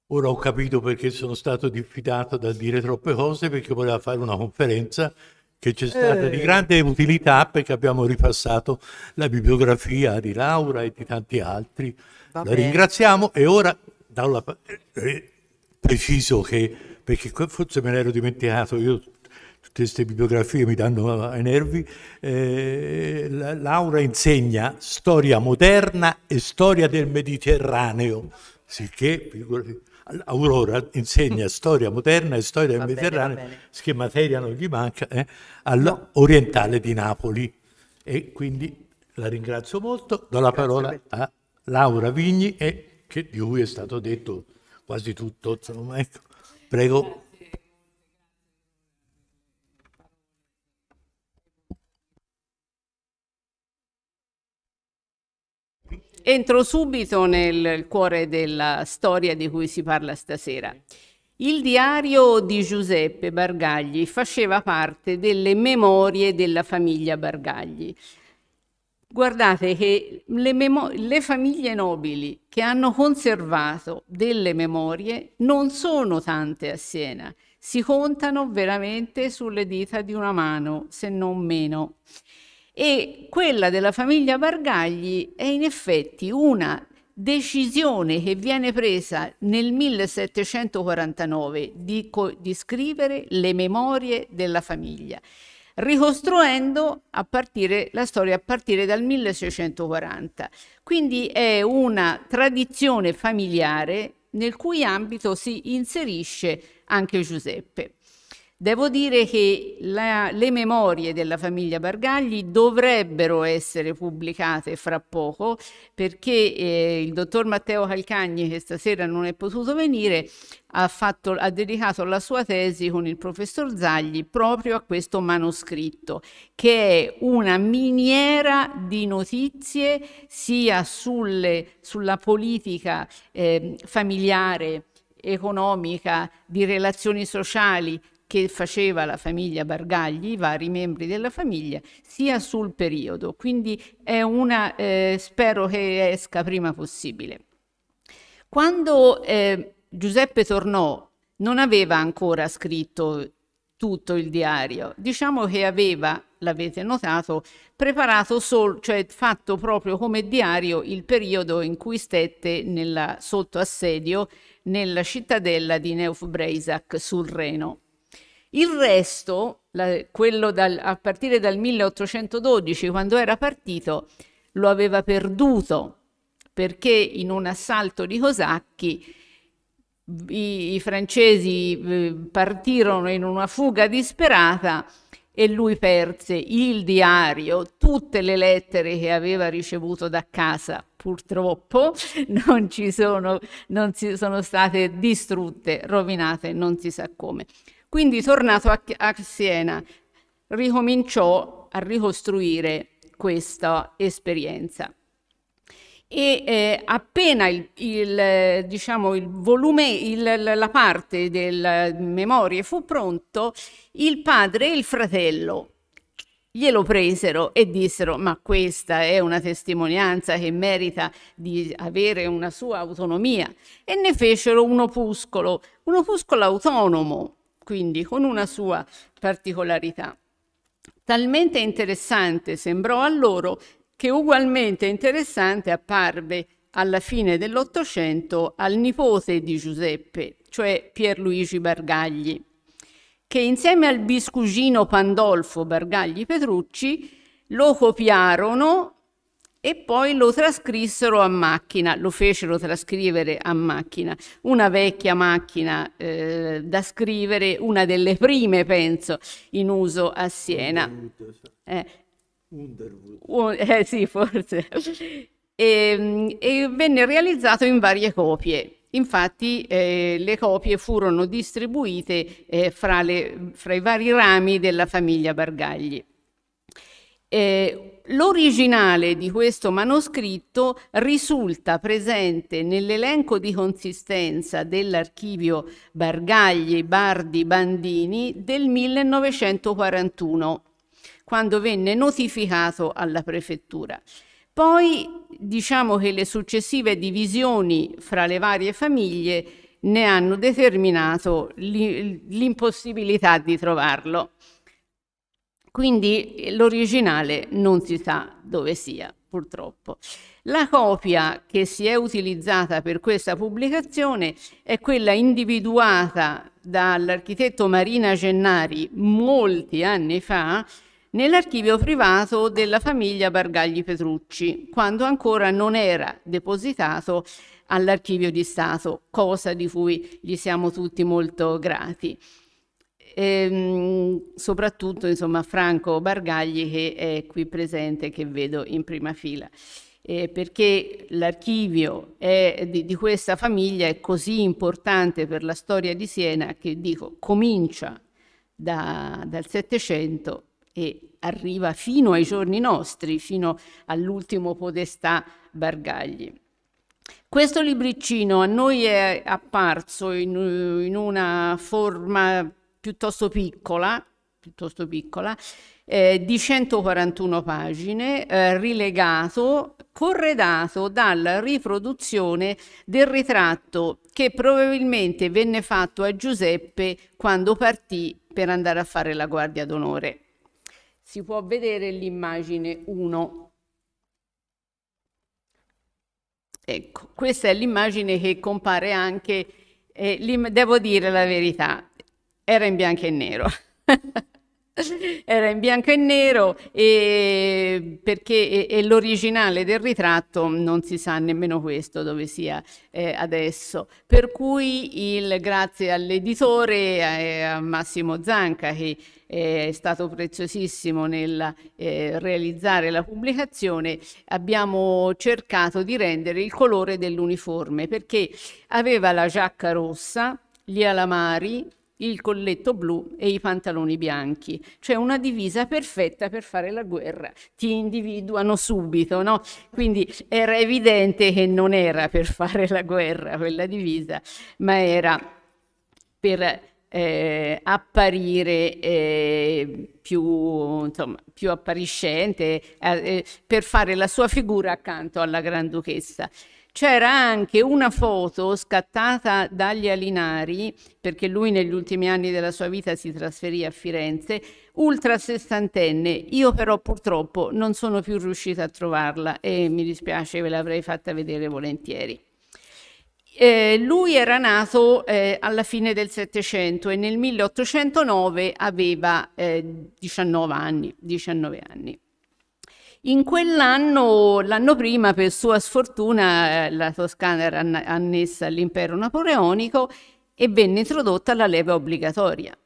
Speaker 1: Ora ho capito perché sono stato diffidato dal dire troppe cose, perché voleva fare una conferenza che c'è stata eh. di grande utilità perché abbiamo ripassato la bibliografia di Laura e di tanti altri. Va la bene. ringraziamo e ora la... Eh, eh, preciso che, perché forse me l'ero dimenticato, io tutte queste bibliografie mi danno eh, ai nervi, eh, Laura insegna storia moderna e storia del Mediterraneo, sicché, figurati, Aurora insegna storia moderna e storia va Mediterraneo, bene, che materia non gli manca, eh, all'orientale di Napoli. E quindi la ringrazio molto, do la Grazie parola a Laura Vigni e eh, che di lui è stato detto quasi tutto. Insomma, ecco. Prego.
Speaker 4: Entro subito nel cuore della storia di cui si parla stasera. Il diario di Giuseppe Bargagli faceva parte delle memorie della famiglia Bargagli. Guardate che le, le, famiglie nobili che hanno conservato delle memorie non sono tante a Siena, si contano veramente sulle dita di una mano, se non meno e quella della famiglia Bargagli è in effetti una decisione che viene presa nel 1749 di, di scrivere le memorie della famiglia ricostruendo a partire, la storia a partire dal 1640. Quindi è una tradizione familiare nel cui ambito si inserisce anche Giuseppe. Devo dire che la, le memorie della famiglia Bargagli dovrebbero essere pubblicate fra poco perché eh, il dottor Matteo Calcagni, che stasera non è potuto venire, ha, fatto, ha, dedicato la sua tesi con il professor Zagli proprio a questo manoscritto, che è una miniera di notizie sia sulle, sulla politica eh, familiare, economica, di relazioni sociali, che faceva la famiglia Bargagli, i vari membri della famiglia, sia sul periodo. Quindi è una, eh, spero che esca prima possibile. Quando eh, Giuseppe tornò non aveva ancora scritto tutto il diario, diciamo che aveva, l'avete notato, preparato solo, cioè fatto proprio come diario il periodo in cui stette nella, sotto assedio nella cittadella di Neuf Breisac sul Reno. Il resto, la, quello dal, a partire dal 1812, quando era partito, lo aveva perduto perché in un assalto di cosacchi i, i francesi eh, partirono in una fuga disperata e lui perse il diario, tutte le lettere che aveva ricevuto da casa. Purtroppo non ci sono, non si sono state distrutte, rovinate, non si sa come. Quindi tornato a, a Siena, ricominciò a ricostruire questa esperienza. E eh, appena il, il, diciamo, il volume, il, la parte del mm, memorie fu pronto, il padre e il fratello glielo presero e dissero ma questa è una testimonianza che merita di avere una sua autonomia e ne fecero un opuscolo, un opuscolo autonomo quindi con una sua particolarità. Talmente interessante sembrò a loro che ugualmente interessante apparve alla fine dell'Ottocento al nipote di Giuseppe, cioè Pierluigi Bargagli, che insieme al biscugino Pandolfo Bargagli Petrucci lo copiarono e poi lo trascrissero a macchina, lo fecero trascrivere a macchina, una vecchia macchina eh, da scrivere, una delle prime penso in uso a Siena. Cioè. Eh, Eh, sì, forse. E, ehm, e, venne realizzato in varie copie. Infatti eh, le copie furono distribuite eh, fra, le, fra, i vari rami della famiglia Bargagli. Eh, l'originale di questo manoscritto risulta presente nell'elenco di consistenza dell'archivio Bargagli, Bardi, Bandini del 1941, quando venne notificato alla prefettura. Poi diciamo che le successive divisioni fra le varie famiglie ne hanno determinato l'impossibilità di trovarlo. Quindi eh, l'originale non si sa dove sia, purtroppo. La copia che si è utilizzata per questa pubblicazione è quella individuata dall'architetto Marina Gennari molti anni fa nell'archivio privato della famiglia Bargagli Petrucci, quando ancora non era depositato all'archivio di Stato, cosa di cui gli siamo tutti molto grati e, ehm, soprattutto insomma, Franco Bargagli che è qui presente, che vedo in prima fila. Eh, perché l'archivio di, di, questa famiglia è così importante per la storia di Siena che dico comincia da, dal Settecento e arriva fino ai giorni nostri, fino all'ultimo podestà Bargagli. Questo libriccino a noi è apparso in, in una forma piuttosto piccola, piuttosto piccola eh, di 141 pagine, eh, rilegato, corredato dalla riproduzione del ritratto che probabilmente venne fatto a Giuseppe quando partì per andare a fare la guardia d'onore. Si può vedere l'immagine 1. Ecco, questa è l'immagine che compare anche, eh, devo dire la verità, era in bianco e nero. era in bianco e nero e, perché, e, l'originale del ritratto non si sa nemmeno questo dove sia eh, adesso per cui il grazie all'editore eh, a Massimo Zanca che eh, è stato preziosissimo nel eh, realizzare la pubblicazione abbiamo cercato di rendere il colore dell'uniforme perché aveva la giacca rossa gli alamari il colletto blu e i pantaloni bianchi, cioè una divisa perfetta per fare la guerra, ti individuano subito, no? Quindi era evidente che non era per fare la guerra quella divisa, ma era per eh, apparire eh, più, insomma, più, appariscente, eh, eh per fare la sua figura accanto alla Granduchessa c'era anche una foto scattata dagli Alinari, perché lui negli ultimi anni della sua vita si trasferì a Firenze, ultra sessantenne. Io però purtroppo non sono più riuscita a trovarla e mi dispiace, ve l'avrei fatta vedere volentieri. Eh, lui era nato eh, alla fine del Settecento e nel 1809 aveva eh, 19 anni. 19 anni. In quell'anno, l'anno prima, per sua sfortuna, eh, la Toscana era annessa all'impero napoleonico e venne introdotta la leva obbligatoria.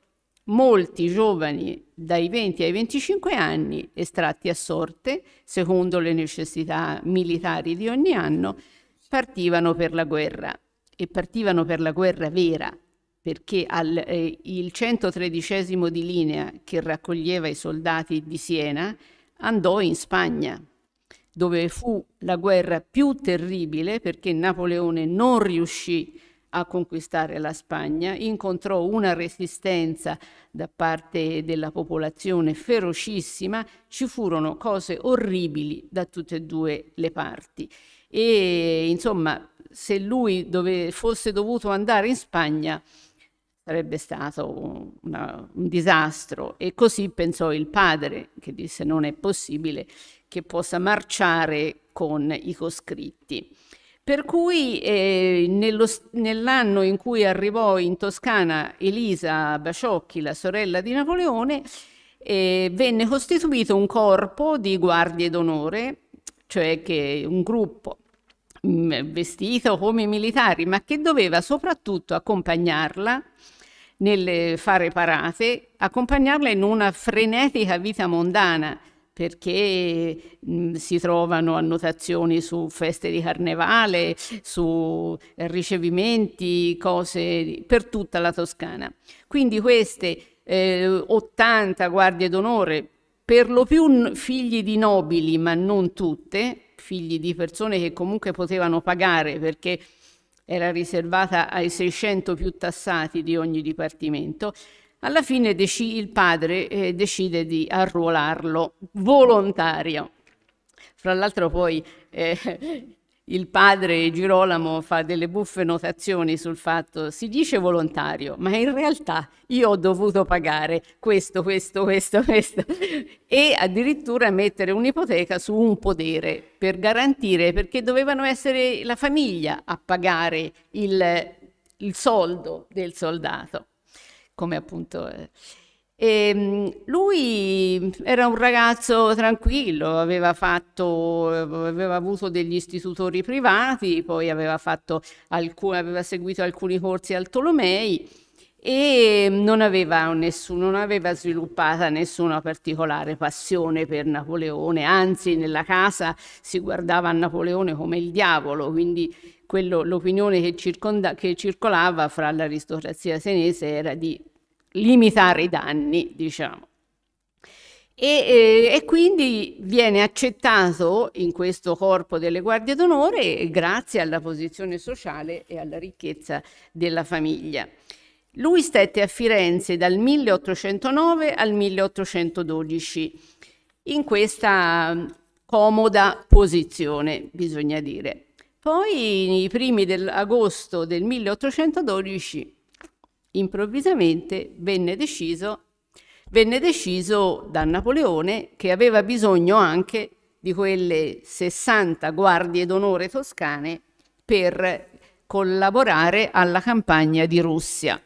Speaker 4: Molti giovani dai 20 ai 25 anni, estratti a sorte, secondo le necessità militari di ogni anno, partivano per la guerra e partivano per la guerra vera, perché al, eh, il 113 di linea che raccoglieva i soldati di Siena andò in Spagna, dove fu la guerra più terribile perché Napoleone non riuscì a conquistare la Spagna, incontrò una resistenza da parte della popolazione ferocissima, ci furono cose orribili da tutte e due le parti. E insomma, se lui dove, fosse dovuto andare in Spagna, sarebbe stato una, un disastro. E così pensò il padre, che disse non è possibile che possa marciare con i coscritti. Per cui eh, nell'anno in cui arrivò in Toscana Elisa Baciocchi, la sorella di Napoleone, eh, venne costituito un corpo di guardie d'onore, cioè che un gruppo mh, mm, vestito come militari, ma che doveva soprattutto accompagnarla nel fare parate, accompagnarla in una frenetica vita mondana perché mh, mm, si trovano annotazioni su feste di carnevale, su ricevimenti, cose per tutta la Toscana. Quindi queste eh, 80 guardie d'onore, per lo più figli di nobili, ma non tutte, figli di persone che comunque potevano pagare perché era riservata ai 600 più tassati di ogni dipartimento, alla fine il padre eh, decide di arruolarlo volontario. Fra l'altro poi eh, il padre Girolamo fa delle buffe notazioni sul fatto, si dice volontario, ma in realtà io ho dovuto pagare questo, questo, questo, questo e addirittura mettere un'ipoteca su un podere per garantire, perché dovevano essere la famiglia a pagare il, il soldo del soldato, come appunto... Eh. E ehm, lui era un ragazzo tranquillo, aveva, fatto, aveva avuto degli istitutori privati, poi aveva, alcun, aveva, seguito alcuni corsi al Tolomei e non aveva, nessun, non aveva sviluppata nessuna particolare passione per Napoleone, anzi nella casa si guardava a Napoleone come il diavolo, quindi l'opinione che, che circolava fra l'aristocrazia senese era di limitare i danni, diciamo. E, eh, e, quindi viene accettato in questo corpo delle guardie d'onore eh, grazie alla posizione sociale e alla ricchezza della famiglia. Lui stette a Firenze dal 1809 al 1812 in questa mm, comoda posizione, bisogna dire. Poi, i primi dell'agosto del 1812, Improvvisamente venne deciso, venne deciso da Napoleone che aveva bisogno anche di quelle 60 guardie d'onore toscane per collaborare alla campagna di Russia.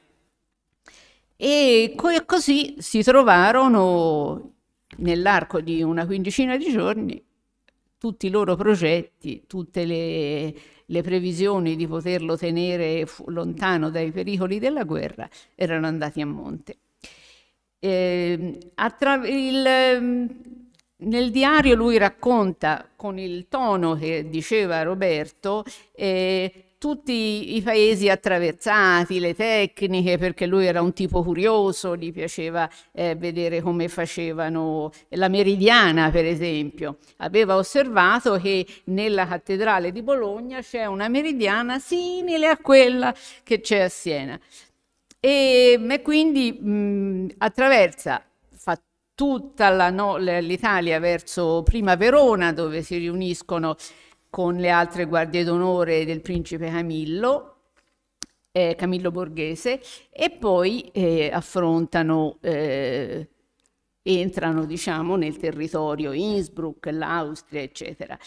Speaker 4: E così si trovarono nell'arco di una quindicina di giorni tutti i loro progetti, tutte le, le previsioni di poterlo tenere lontano dai pericoli della guerra erano andati a monte. Eh, a il, ehm, nel diario lui racconta con il tono che diceva Roberto eh, tutti i paesi attraversati, le tecniche, perché lui era un tipo curioso, gli piaceva eh, vedere come facevano la meridiana, per esempio. Aveva osservato che nella cattedrale di Bologna c'è una meridiana simile a quella che c'è a Siena. E, e quindi mh, attraversa tutta l'Italia no, verso prima Verona, dove si riuniscono con le altre guardie d'onore del principe Camillo, eh, Camillo Borghese, e poi eh, affrontano, eh, entrano diciamo, nel territorio Innsbruck, l'Austria, eccetera.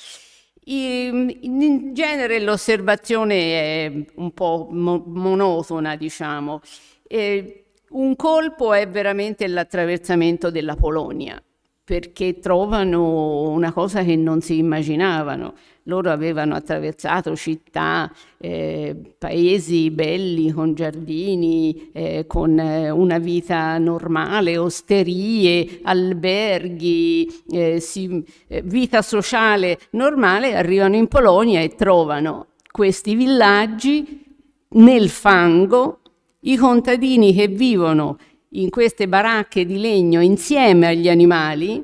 Speaker 4: Ehm, in genere l'osservazione è un po' monotona, diciamo. Eh, un colpo è veramente l'attraversamento della Polonia, perché trovano una cosa che non si immaginavano, loro avevano attraversato città, eh, paesi belli con giardini, eh, con eh, una vita normale, osterie, alberghi, eh, si, eh, vita sociale normale, arrivano in Polonia e trovano questi villaggi nel fango, i contadini che vivono in queste baracche di legno insieme agli animali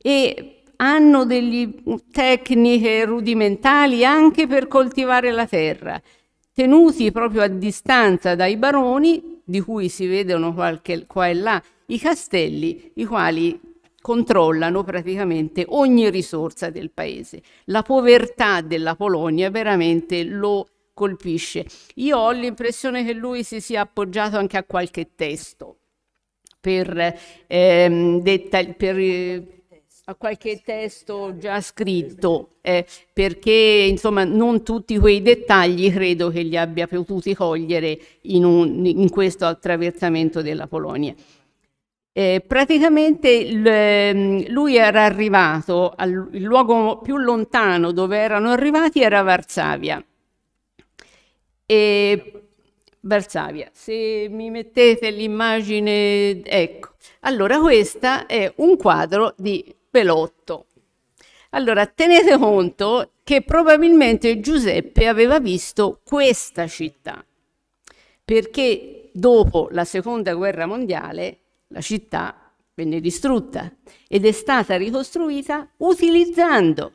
Speaker 4: e hanno delle mm, tecniche rudimentali anche per coltivare la terra, tenuti proprio a distanza dai baroni, di cui si vedono qualche, qua e là i castelli, i quali controllano praticamente ogni risorsa del paese. La povertà della Polonia veramente lo colpisce. Io ho l'impressione che lui si sia appoggiato anche a qualche testo per, ehm, per eh, a qualche testo già scritto, eh, perché insomma non tutti quei dettagli credo che li abbia potuti cogliere in, un, in questo attraversamento della Polonia. Eh, praticamente ehm, lui era arrivato, al, il luogo più lontano dove erano arrivati era Varsavia. E, Varsavia, se mi mettete l'immagine, ecco. Allora, questo è un quadro di pelotto. Allora, tenete conto che probabilmente Giuseppe aveva visto questa città, perché dopo la Seconda Guerra Mondiale la città venne distrutta ed è stata ricostruita utilizzando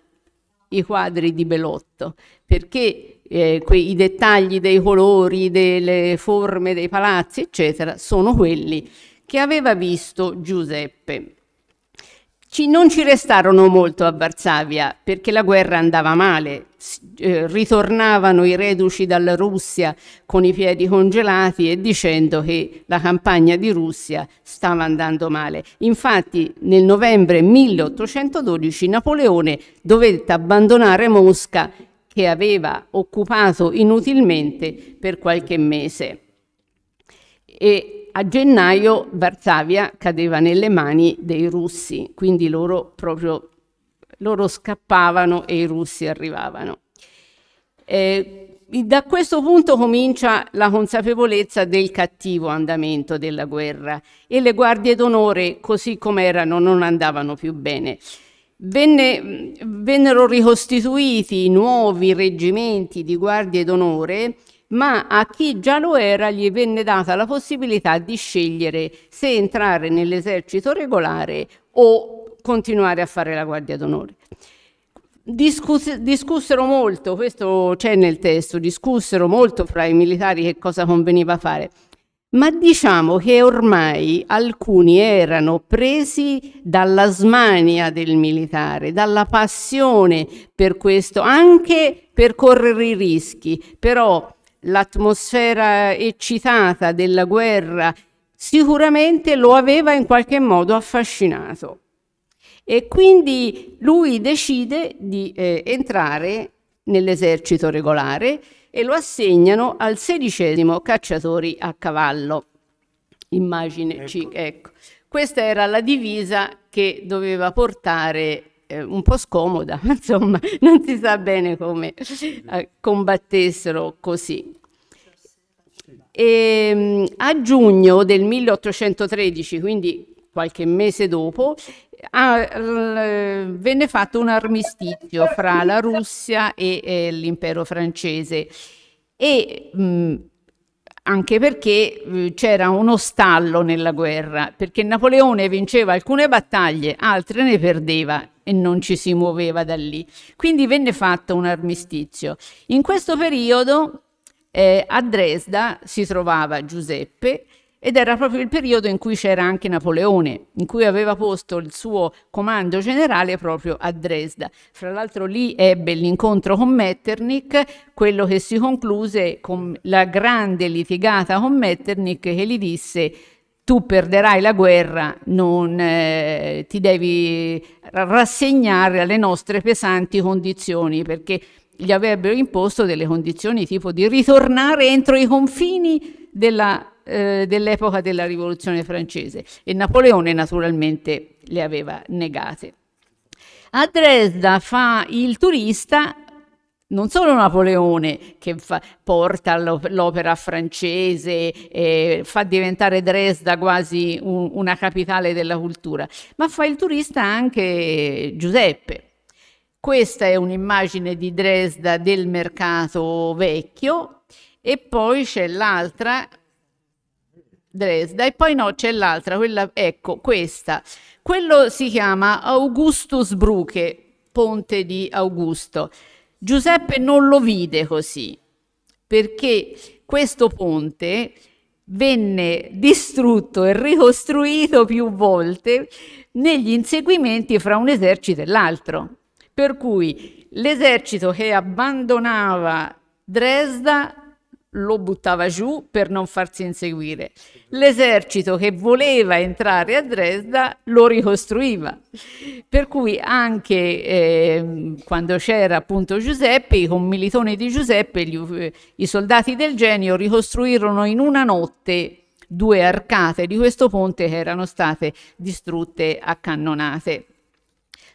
Speaker 4: i quadri di Belotto, perché eh, quei, i dettagli dei colori, delle forme dei palazzi, eccetera, sono quelli che aveva visto Giuseppe. Ci, non ci restarono molto a Varsavia perché la guerra andava male, eh, ritornavano i reduci dalla Russia con i piedi congelati e dicendo che la campagna di Russia stava andando male. Infatti nel novembre 1812 Napoleone dovette abbandonare Mosca che aveva occupato inutilmente per qualche mese. E a gennaio Varsavia cadeva nelle mani dei russi, quindi loro proprio loro scappavano e i russi arrivavano. Eh, da questo punto comincia la consapevolezza del cattivo andamento della guerra e le guardie d'onore, così come erano, non andavano più bene. Venne, vennero ricostituiti nuovi reggimenti di guardie d'onore ma a chi già lo era gli venne data la possibilità di scegliere se entrare nell'esercito regolare o continuare a fare la guardia d'onore. Discus discussero molto, questo c'è nel testo, discussero molto fra i militari che cosa conveniva fare, ma diciamo che ormai alcuni erano presi dalla smania del militare, dalla passione per questo, anche per correre i rischi, però l'atmosfera eccitata della guerra sicuramente lo aveva in qualche modo affascinato e quindi lui decide di eh, entrare nell'esercito regolare e lo assegnano al sedicesimo cacciatori a cavallo. Immagine ecco. ecco. Questa era la divisa che doveva portare eh, un po' scomoda, insomma, non si sa bene come eh, combattessero così. E, mm, a giugno del 1813, quindi qualche mese dopo, a, venne fatto un armistizio fra la Russia e eh, l'impero francese e mh, mm, anche perché eh, c'era uno stallo nella guerra, perché Napoleone vinceva alcune battaglie, altre ne perdeva e non ci si muoveva da lì. Quindi venne fatto un armistizio. In questo periodo eh, a Dresda si trovava Giuseppe ed era proprio il periodo in cui c'era anche Napoleone, in cui aveva posto il suo comando generale proprio a Dresda. Fra l'altro lì ebbe l'incontro con Metternich, quello che si concluse con la grande litigata con Metternich che gli disse tu perderai la guerra, non eh, ti devi rassegnare alle nostre pesanti condizioni perché gli avrebbero imposto delle condizioni tipo di ritornare entro i confini della eh, dell'epoca della rivoluzione francese e Napoleone naturalmente le aveva negate. A Dresda fa il turista non solo Napoleone che fa, porta l'opera francese, eh, fa diventare Dresda quasi un, una capitale della cultura, ma fa il turista anche Giuseppe. Questa è un'immagine di Dresda del mercato vecchio e poi c'è l'altra Dresda e poi no c'è l'altra, quella, ecco questa. Quello si chiama Augustus Bruche, ponte di Augusto. Giuseppe non lo vide così perché questo ponte venne distrutto e ricostruito più volte negli inseguimenti fra un esercito e l'altro. Per cui l'esercito che abbandonava Dresda lo buttava giù per non farsi inseguire l'esercito che voleva entrare a Dresda lo ricostruiva. Per cui anche eh, quando c'era appunto Giuseppe, i commilitoni di Giuseppe, gli, i soldati del genio ricostruirono in una notte due arcate di questo ponte che erano state distrutte a cannonate.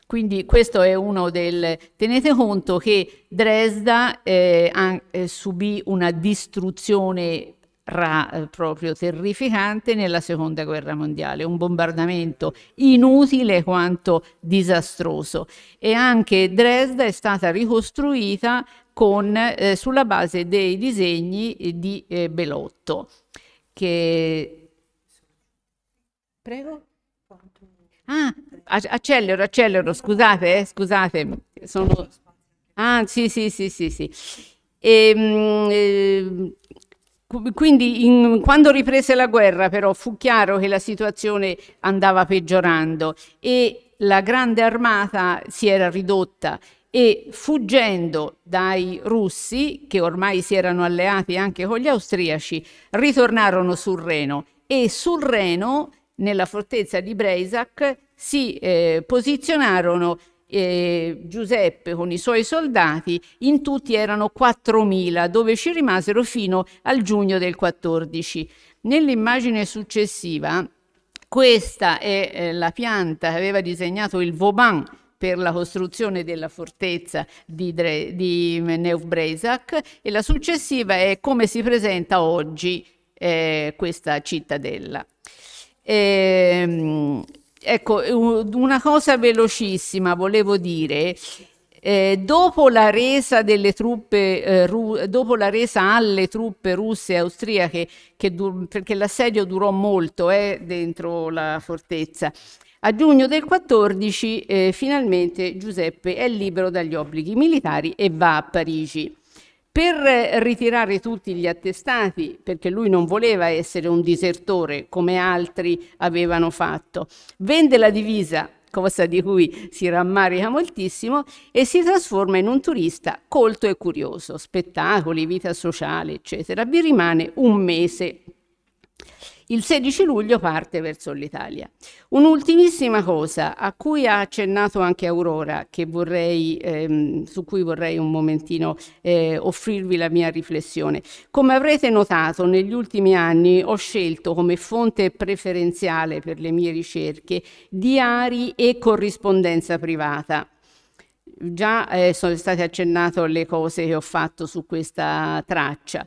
Speaker 4: Quindi questo è uno del... Tenete conto che Dresda eh, eh subì una distruzione ra, eh, proprio terrificante nella seconda guerra mondiale, un bombardamento inutile quanto disastroso. E anche Dresda è stata ricostruita con, eh, sulla base dei disegni eh, di eh, Belotto. Che... Prego. Ah, accelero, accelero, scusate, eh, scusate, sono... Ah, sì, sì, sì, sì, sì. E, ehm, mh, eh, quindi in, quando riprese la guerra però fu chiaro che la situazione andava peggiorando e la grande armata si era ridotta e fuggendo dai russi, che ormai si erano alleati anche con gli austriaci, ritornarono sul Reno e sul Reno, nella fortezza di Breisach, si eh, posizionarono eh, Giuseppe con i suoi soldati, in tutti erano 4.000, dove ci rimasero fino al giugno del 14. Nell'immagine successiva, questa è eh, la pianta che aveva disegnato il Vauban per la costruzione della fortezza di, Dre, di neuf e la successiva è come si presenta oggi eh, questa cittadella. E, ehm, Ecco, una cosa velocissima volevo dire. Eh, dopo, la truppe, eh, ru, dopo la resa alle truppe russe e austriache, perché l'assedio durò molto eh, dentro la fortezza, a giugno del 14 eh, finalmente Giuseppe è libero dagli obblighi militari e va a Parigi. Per ritirare tutti gli attestati, perché lui non voleva essere un disertore come altri avevano fatto, vende la divisa cosa di cui si rammarica moltissimo, e si trasforma in un turista colto e curioso, spettacoli, vita sociale, eccetera. Vi rimane un mese il 16 luglio parte verso l'Italia. Un'ultimissima cosa a cui ha accennato anche Aurora, vorrei, ehm, su cui vorrei un momentino eh, offrirvi la mia riflessione. Come avrete notato, negli ultimi anni ho scelto come fonte preferenziale per le mie ricerche diari e corrispondenza privata già eh, sono state accennate le cose che ho fatto su questa traccia,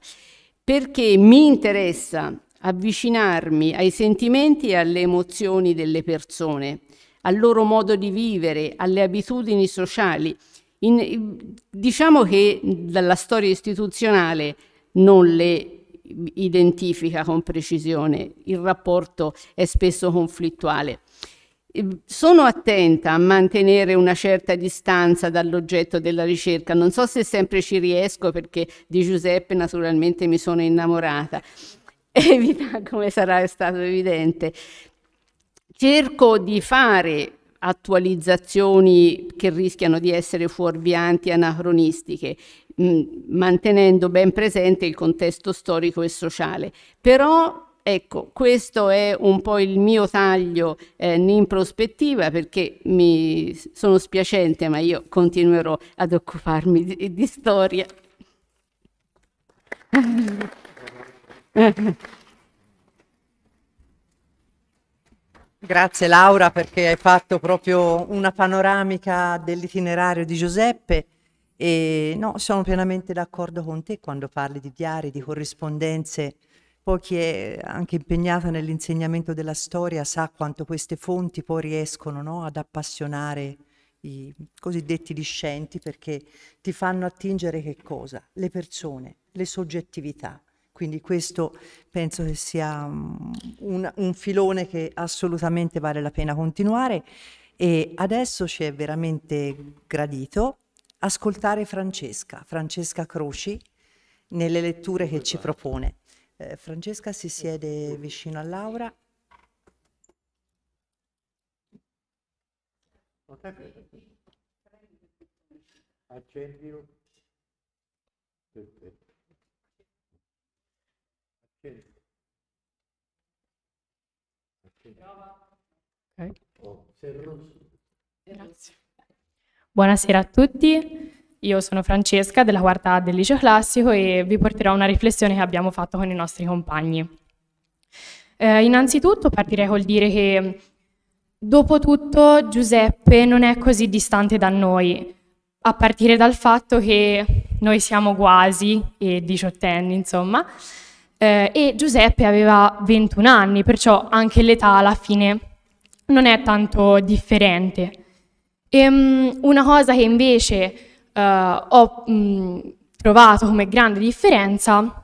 Speaker 4: perché mi interessa avvicinarmi ai sentimenti e alle emozioni delle persone, al loro modo di vivere, alle abitudini sociali. In, diciamo che dalla storia istituzionale non le identifica con precisione, il rapporto è spesso conflittuale. Ehm, sono attenta a mantenere una certa distanza dall'oggetto della ricerca, non so se sempre ci riesco perché di Giuseppe naturalmente mi sono innamorata, evita, come sarà stato evidente. Cerco di fare attualizzazioni che rischiano di essere fuorvianti e anacronistiche, mh, mm, mantenendo ben presente il contesto storico e sociale. Però Ecco, questo è un po' il mio taglio eh, in prospettiva perché mi sono spiacente, ma io continuerò ad occuparmi di, di storia.
Speaker 3: Grazie Laura perché hai fatto proprio una panoramica dell'itinerario di Giuseppe e no, sono pienamente d'accordo con te quando parli di diari, di corrispondenze. Poi chi è anche impegnato nell'insegnamento della storia sa quanto queste fonti poi riescono no, ad appassionare i cosiddetti discenti perché ti fanno attingere che cosa? Le persone, le soggettività quindi questo penso che sia mm, un, un filone che assolutamente vale la pena continuare e adesso ci è veramente gradito ascoltare Francesca, Francesca Croci, nelle letture che ci propone. Eh, Francesca si siede vicino a Laura.
Speaker 5: Accendi. Perfetto.
Speaker 6: Grazie. Buonasera a tutti, io sono Francesca della quarta A del liceo classico e vi porterò una riflessione che abbiamo fatto con i nostri compagni. Eh, innanzitutto partirei col dire che Dopotutto Giuseppe non è così distante da noi, a partire dal fatto che noi siamo quasi e diciottenni, insomma, eh, e Giuseppe aveva 21 anni, perciò anche l'età alla fine non è tanto differente. E, um, una cosa che invece uh, ho um, trovato come grande differenza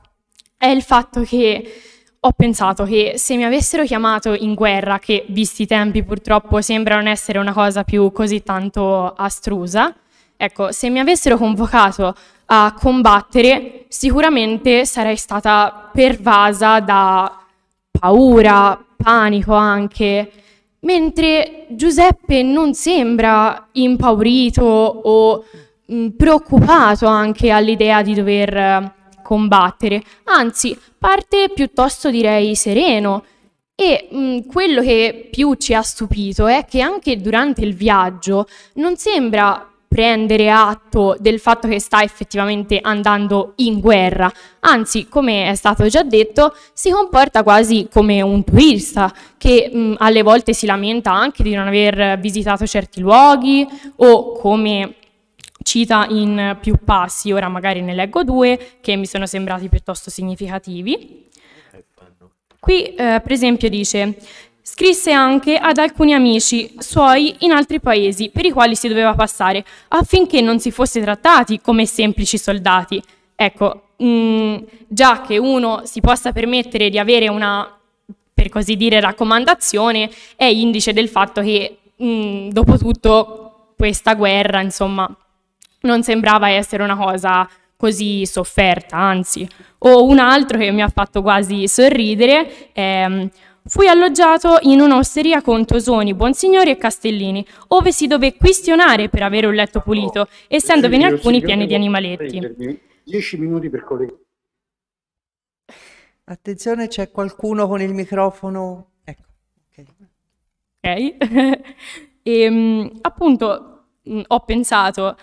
Speaker 6: è il fatto che ho pensato che se mi avessero chiamato in guerra, che visti i tempi purtroppo sembra non essere una cosa più così tanto astrusa, ecco, se mi avessero convocato a combattere, sicuramente sarei stata pervasa da paura, panico anche, Mentre Giuseppe non sembra impaurito o mh, mm, preoccupato anche all'idea di dover eh, combattere, anzi parte piuttosto direi sereno. E mh, mm, quello che più ci ha stupito è che anche durante il viaggio non sembra prendere atto del fatto che sta effettivamente andando in guerra, anzi, come è stato già detto, si comporta quasi come un turista che mh, alle volte si lamenta anche di non aver visitato certi luoghi o come cita in più passi, ora magari ne leggo due che mi sono sembrati piuttosto significativi. Qui eh, per esempio dice Scrisse anche ad alcuni amici suoi in altri paesi per i quali si doveva passare, affinché non si fosse trattati come semplici soldati. Ecco, mh, mm, già che uno si possa permettere di avere una, per così dire, raccomandazione, è indice del fatto che, mh, mm, dopo tutto, questa guerra, insomma, non sembrava essere una cosa così sofferta, anzi. O un altro che mi ha fatto quasi sorridere, ehm, Fui alloggiato in un'osteria con Tosoni, Buonsignori e Castellini, ove si dove questionare per avere un letto pulito, oh, essendovi eh, ne alcuni pieni di animaletti.
Speaker 5: 10 minuti per collegare.
Speaker 3: Attenzione, c'è qualcuno con il microfono. Ecco. Ok.
Speaker 6: okay. e, ehm, appunto, mm, ho pensato,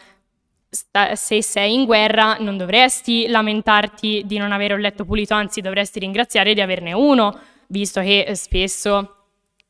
Speaker 6: se sei in guerra non dovresti lamentarti di non avere un letto pulito, anzi dovresti ringraziare di averne uno visto che eh, spesso...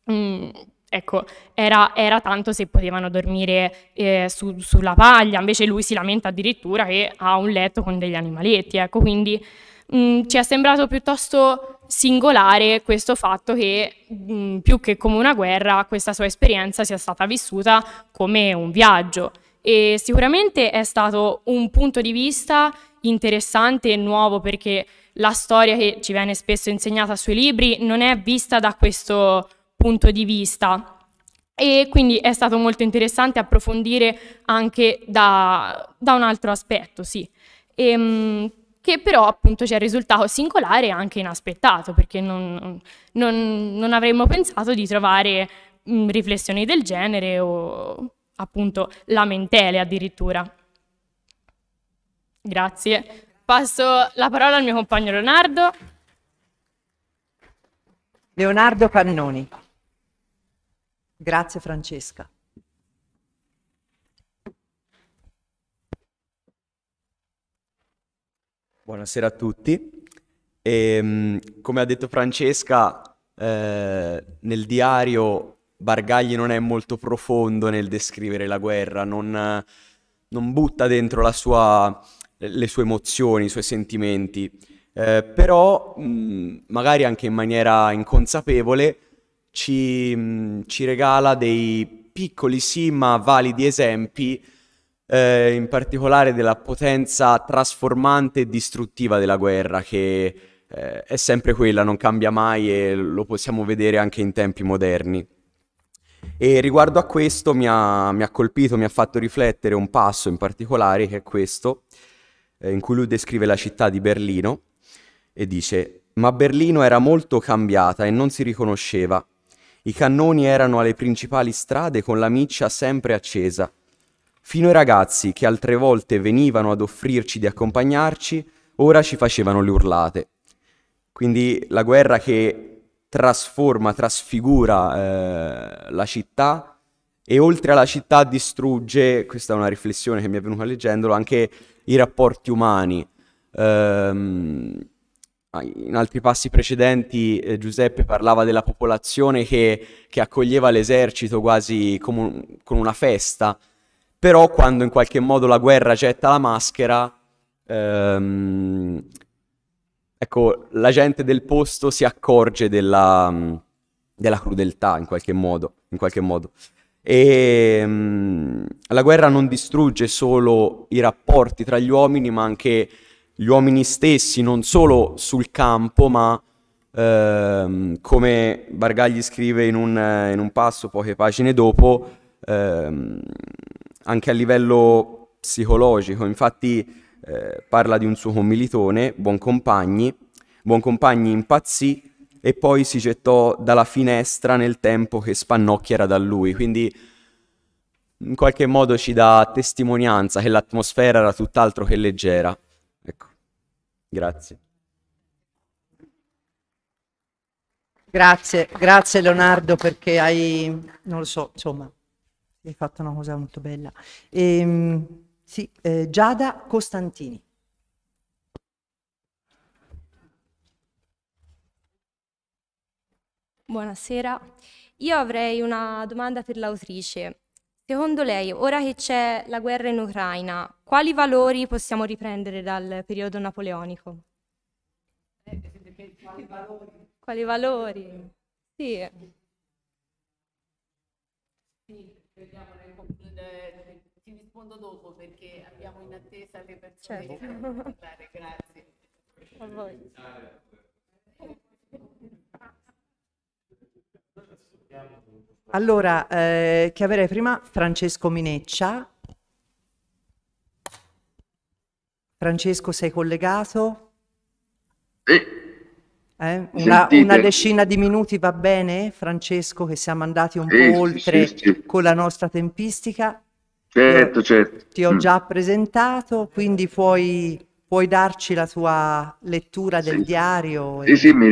Speaker 6: Mh, mm, ecco, era, era, tanto se potevano dormire eh, su, sulla paglia, invece lui si lamenta addirittura che ha un letto con degli animaletti, ecco, quindi mh, mm, ci è sembrato piuttosto singolare questo fatto che mh, mm, più che come una guerra questa sua esperienza sia stata vissuta come un viaggio e sicuramente è stato un punto di vista interessante e nuovo perché la storia che ci viene spesso insegnata sui libri non è vista da questo punto di vista. E quindi è stato molto interessante approfondire anche da, da un altro aspetto, sì. E, ehm, che però appunto ci è risultato singolare e anche inaspettato, perché non, non, non avremmo pensato di trovare mh, riflessioni del genere o appunto lamentele addirittura. Grazie. Passo la parola al mio compagno Leonardo.
Speaker 3: Leonardo Cannoni. Grazie Francesca.
Speaker 7: Buonasera a tutti. E, ehm, come ha detto Francesca, eh, nel diario Bargagli non è molto profondo nel descrivere la guerra, non, non butta dentro la sua le sue emozioni, i suoi sentimenti, eh, però mh, mm, magari anche in maniera inconsapevole ci, mh, mm, ci regala dei piccoli sì ma validi esempi, eh, in particolare della potenza trasformante e distruttiva della guerra che eh, è sempre quella, non cambia mai e lo possiamo vedere anche in tempi moderni. E riguardo a questo mi ha, mi ha colpito, mi ha fatto riflettere un passo in particolare che è questo, eh, in cui lui descrive la città di Berlino e dice ma Berlino era molto cambiata e non si riconosceva. I cannoni erano alle principali strade con la miccia sempre accesa. Fino ai ragazzi che altre volte venivano ad offrirci di accompagnarci, ora ci facevano le urlate. Quindi la guerra che trasforma, trasfigura eh, la città e oltre alla città distrugge, questa è una riflessione che mi è venuta leggendolo, anche i rapporti umani. Ehm, ah, in altri passi precedenti eh, Giuseppe parlava della popolazione che, che accoglieva l'esercito quasi un, con una festa, però quando in qualche modo la guerra getta la maschera, ehm, ecco, la gente del posto si accorge della, della crudeltà in qualche modo. In qualche modo. E um, la guerra non distrugge solo i rapporti tra gli uomini, ma anche gli uomini stessi, non solo sul campo, ma ehm, come Bargagli scrive in un, in un, passo poche pagine dopo, ehm, anche a livello psicologico. Infatti eh, parla di un suo commilitone, Buoncompagni. Buoncompagni impazzì e poi si gettò dalla finestra nel tempo che Spannocchi era da lui. Quindi in qualche modo ci dà testimonianza che l'atmosfera era tutt'altro che leggera. Ecco, grazie.
Speaker 3: Grazie, grazie Leonardo perché hai, non lo so, insomma, hai fatto una cosa molto bella. E, ehm, sì, eh, Giada Costantini.
Speaker 6: Buonasera, io avrei una domanda per l'autrice. Secondo lei, ora che c'è la guerra in Ucraina, quali valori possiamo riprendere dal periodo napoleonico?
Speaker 4: Quali valori?
Speaker 6: Quali valori? Sì.
Speaker 4: Sì, ti rispondo dopo perché abbiamo in attesa le persone certo. che vogliono parlare. Grazie.
Speaker 6: A voi.
Speaker 3: Allora, eh, chiamerei prima Francesco Mineccia. Francesco, sei collegato? Sì. Eh? Una, una, decina di minuti va bene, Francesco, che siamo andati un sì, po' oltre sì, sì, con la nostra tempistica.
Speaker 8: Certo, Io, certo.
Speaker 3: Ti ho mm. già presentato, quindi puoi, puoi darci la tua lettura del diario. E... Sì,
Speaker 8: sì, mi,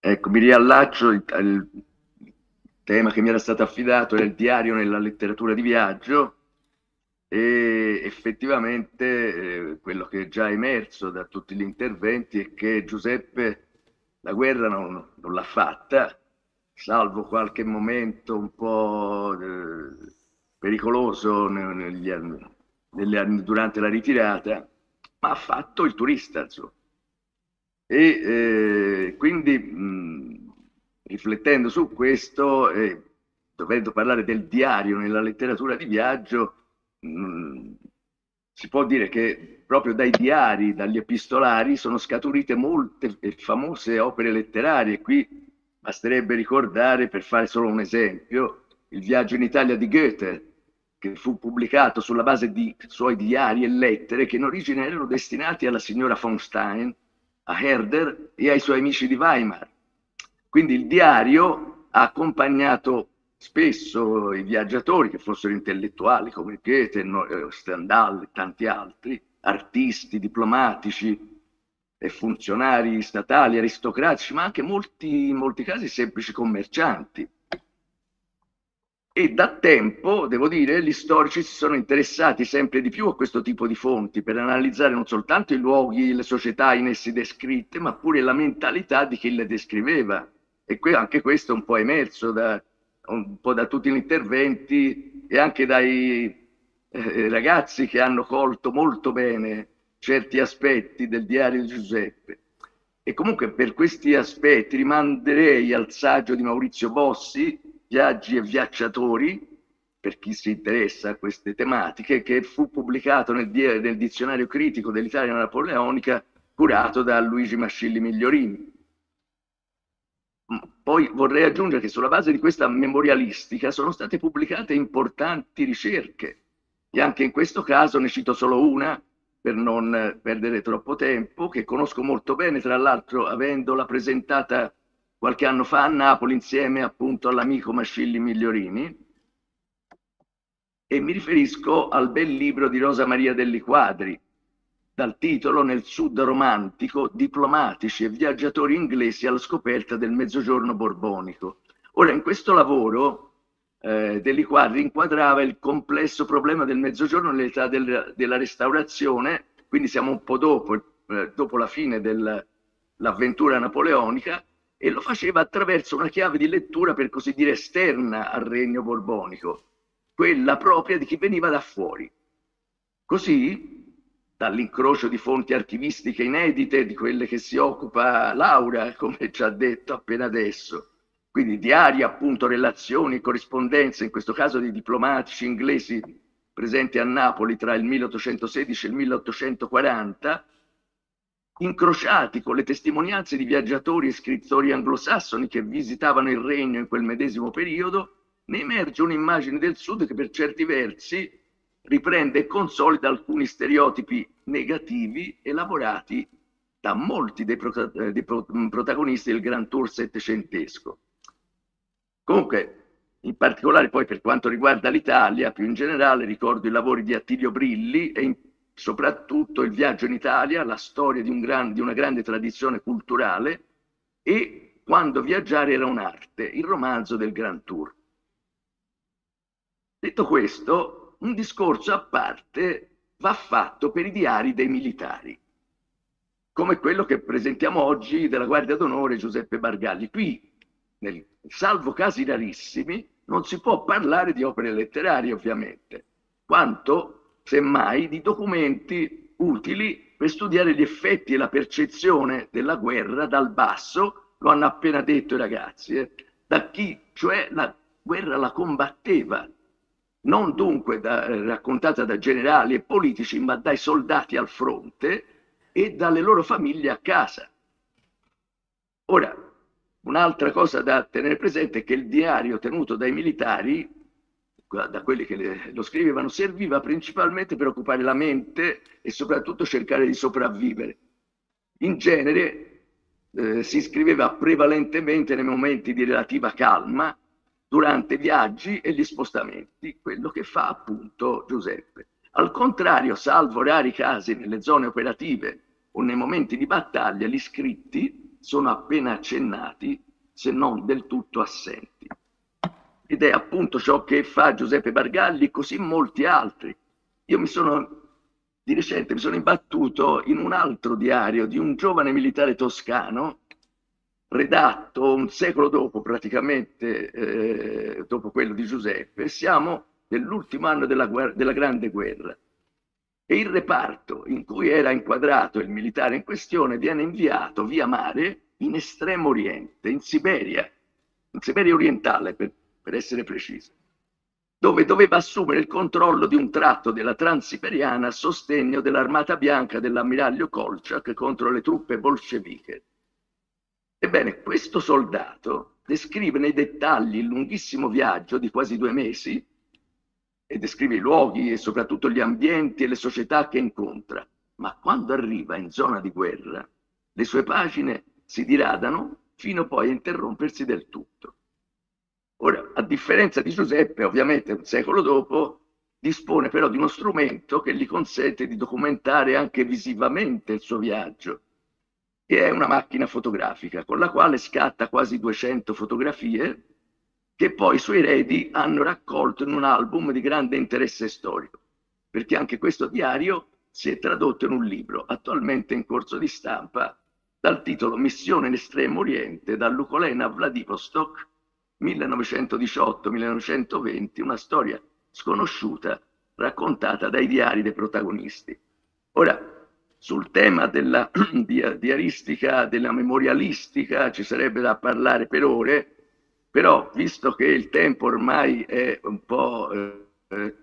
Speaker 8: Ecco, mi riallaccio al tema che mi era stato affidato, era il diario nella letteratura di viaggio e effettivamente eh, quello che è già emerso da tutti gli interventi è che Giuseppe la guerra non, non l'ha fatta, salvo qualche momento un po' eh, pericoloso negli, negli, durante la ritirata, ma ha fatto il turista, insomma. E eh, quindi mh, riflettendo su questo, eh, dovendo parlare del diario nella letteratura di viaggio, mh, si può dire che proprio dai diari, dagli epistolari, sono scaturite molte famose opere letterarie. Qui basterebbe ricordare, per fare solo un esempio, il viaggio in Italia di Goethe, che fu pubblicato sulla base di suoi diari e lettere che in origine erano destinati alla signora von Stein, a Herder e ai suoi amici di Weimar. Quindi il diario ha accompagnato spesso i viaggiatori, che fossero intellettuali come Goethe, eh, Stendhal e tanti altri, artisti, diplomatici e funzionari statali, aristocratici, ma anche molti, in molti casi semplici commercianti e da tempo, devo dire, gli storici si sono interessati sempre di più a questo tipo di fonti per analizzare non soltanto i luoghi, le società in essi descritte, ma pure la mentalità di chi le descriveva. E que- anche questo è un po' emerso da, un po' da tutti gli interventi e anche dai eh, ragazzi che hanno colto molto bene certi aspetti del diario di Giuseppe. E comunque per questi aspetti rimanderei al saggio di Maurizio Bossi, Viaggi e Viaggiatori, per chi si interessa a queste tematiche, che fu pubblicato nel, nel dizionario critico dell'Italia napoleonica curato da Luigi Mascilli Migliorini. Poi vorrei aggiungere che sulla base di questa memorialistica sono state pubblicate importanti ricerche e anche in questo caso ne cito solo una per non eh, perdere troppo tempo, che conosco molto bene, tra l'altro avendola presentata qualche anno fa a Napoli insieme appunto all'amico Mascilli Migliorini e mi riferisco al bel libro di Rosa Maria Delli Quadri dal titolo Nel sud romantico diplomatici e viaggiatori inglesi alla scoperta del mezzogiorno borbonico. Ora in questo lavoro eh, Delli Quadri inquadrava il complesso problema del mezzogiorno nell'età del, della restaurazione, quindi siamo un po' dopo, eh, dopo la fine dell'avventura napoleonica, e lo faceva attraverso una chiave di lettura, per così dire, esterna al regno borbonico, quella propria di chi veniva da fuori. Così, dall'incrocio di fonti archivistiche inedite, di quelle che si occupa Laura, come ci ha detto appena adesso, quindi diari, appunto, relazioni, corrispondenze, in questo caso di diplomatici inglesi presenti a Napoli tra il 1816 e il 1840, incrociati con le testimonianze di viaggiatori e scrittori anglosassoni che visitavano il regno in quel medesimo periodo, ne emerge un'immagine del sud che per certi versi riprende e consolida alcuni stereotipi negativi elaborati da molti dei, pro dei pro mm, protagonisti del Grand Tour settecentesco. Comunque, in particolare poi per quanto riguarda l'Italia, più in generale ricordo i lavori di Attilio Brilli e in soprattutto il viaggio in Italia, la storia di, un gran, di una grande tradizione culturale e quando viaggiare era un'arte, il romanzo del Grand Tour. Detto questo, un discorso a parte va fatto per i diari dei militari, come quello che presentiamo oggi della Guardia d'Onore Giuseppe Bargalli. Qui, nel, salvo casi rarissimi, non si può parlare di opere letterarie, ovviamente, quanto semmai di documenti utili per studiare gli effetti e la percezione della guerra dal basso, lo hanno appena detto i ragazzi, eh, da chi cioè la guerra la combatteva, non dunque da, eh, raccontata da generali e politici, ma dai soldati al fronte e dalle loro famiglie a casa. Ora, un'altra cosa da tenere presente è che il diario tenuto dai militari da quelli che lo scrivevano, serviva principalmente per occupare la mente e soprattutto cercare di sopravvivere. In genere eh, si scriveva prevalentemente nei momenti di relativa calma, durante i viaggi e gli spostamenti, quello che fa appunto Giuseppe. Al contrario, salvo rari casi nelle zone operative o nei momenti di battaglia, gli scritti sono appena accennati, se non del tutto assenti ed è appunto ciò che fa Giuseppe Bargalli, così molti altri. Io mi sono di recente mi sono imbattuto in un altro diario di un giovane militare toscano, redatto un secolo dopo praticamente, eh, dopo quello di Giuseppe, siamo nell'ultimo anno della, guerra, della Grande Guerra. E il reparto in cui era inquadrato il militare in questione viene inviato via mare in Estremo Oriente, in Siberia, in Siberia orientale per per essere precisi, dove doveva assumere il controllo di un tratto della Transiberiana a sostegno dell'Armata Bianca dell'ammiraglio Kolchak contro le truppe bolsceviche. Ebbene, questo soldato descrive nei dettagli il lunghissimo viaggio di quasi due mesi e descrive i luoghi e soprattutto gli ambienti e le società che incontra, ma quando arriva in zona di guerra, le sue pagine si diradano fino poi a interrompersi del tutto. Ora, a differenza di Giuseppe, ovviamente un secolo dopo, dispone però di uno strumento che gli consente di documentare anche visivamente il suo viaggio, che è una macchina fotografica con la quale scatta quasi 200 fotografie che poi i suoi eredi hanno raccolto in un album di grande interesse storico, perché anche questo diario si è tradotto in un libro attualmente in corso di stampa dal titolo Missione in Estremo Oriente da dall'Ucolena a Vladivostok 1918-1920, una storia sconosciuta raccontata dai diari dei protagonisti. Ora, sul tema della diaristica, della memorialistica, ci sarebbe da parlare per ore, però visto che il tempo ormai è un po' eh,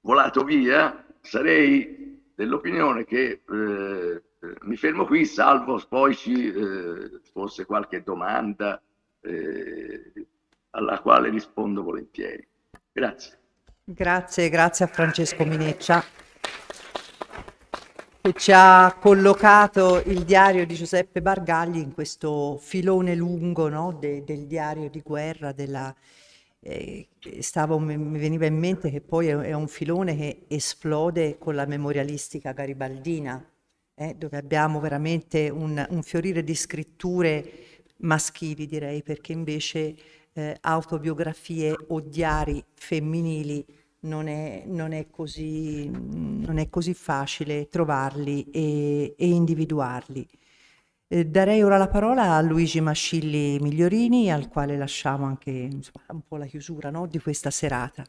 Speaker 8: volato via, sarei dell'opinione che eh, mi fermo qui, salvo poi ci eh, fosse qualche domanda. Eh, alla quale rispondo volentieri. Grazie.
Speaker 3: Grazie, grazie a Francesco Mineccia che ci ha collocato il diario di Giuseppe Bargagli in questo filone lungo no, de, del diario di guerra della, eh, stavo, mi veniva in mente che poi è, un filone che esplode con la memorialistica garibaldina, eh, dove abbiamo veramente un, un, fiorire di scritture maschili, direi, perché invece eh, autobiografie o diari femminili non è, non è, così, non è così, facile trovarli e, e individuarli. Eh, darei ora la parola a Luigi Mascilli Migliorini, al quale lasciamo anche insomma, un po' la chiusura no, di questa serata.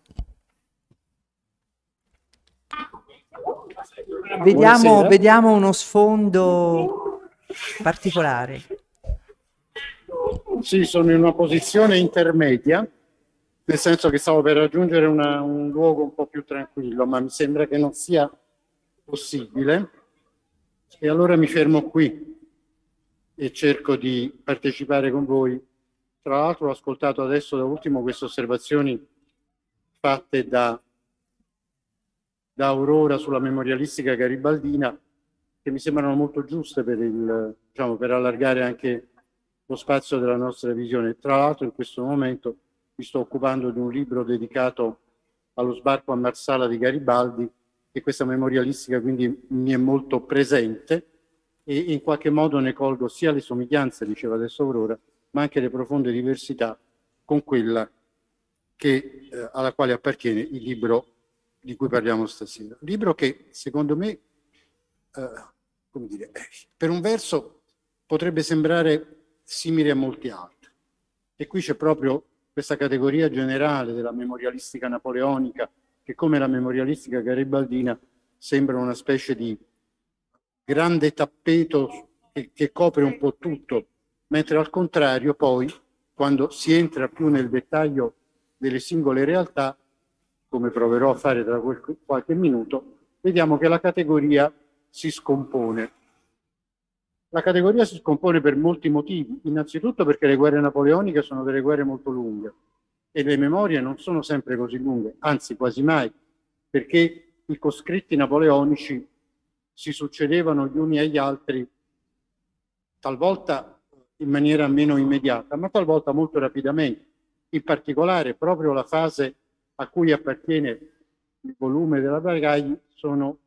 Speaker 3: Vediamo, vediamo uno sfondo
Speaker 5: particolare. Sì, sono in una posizione intermedia, nel senso che stavo per raggiungere una, un luogo un po' più tranquillo, ma mi sembra che non sia possibile. E allora mi fermo qui e cerco di partecipare con voi. Tra l'altro ho ascoltato adesso da ultimo queste osservazioni fatte da, da Aurora sulla memorialistica garibaldina che mi sembrano molto giuste per, il, diciamo, per allargare anche lo spazio della nostra visione. Tra l'altro in questo momento mi sto occupando di un libro dedicato allo sbarco a Marsala di Garibaldi e questa memorialistica quindi mi è molto presente e in qualche modo ne colgo sia le somiglianze, diceva adesso Aurora, ma anche le profonde diversità con quella che, eh, alla quale appartiene il libro di cui parliamo stasera. Libro che secondo me, eh, come dire, eh, per un verso potrebbe sembrare simili a molti altri. E qui c'è proprio questa categoria generale della memorialistica napoleonica, che come la memorialistica garibaldina sembra una specie di grande tappeto che, che copre un po' tutto, mentre al contrario poi, quando si entra più nel dettaglio delle singole realtà, come proverò a fare tra qualche minuto, vediamo che la categoria si scompone la categoria si scompone per molti motivi, innanzitutto perché le guerre napoleoniche sono delle guerre molto lunghe e le memorie non sono sempre così lunghe, anzi quasi mai, perché i coscritti napoleonici si succedevano gli uni agli altri, talvolta in maniera meno immediata, ma talvolta molto rapidamente. In particolare, proprio la fase a cui appartiene il volume della Bagagli sono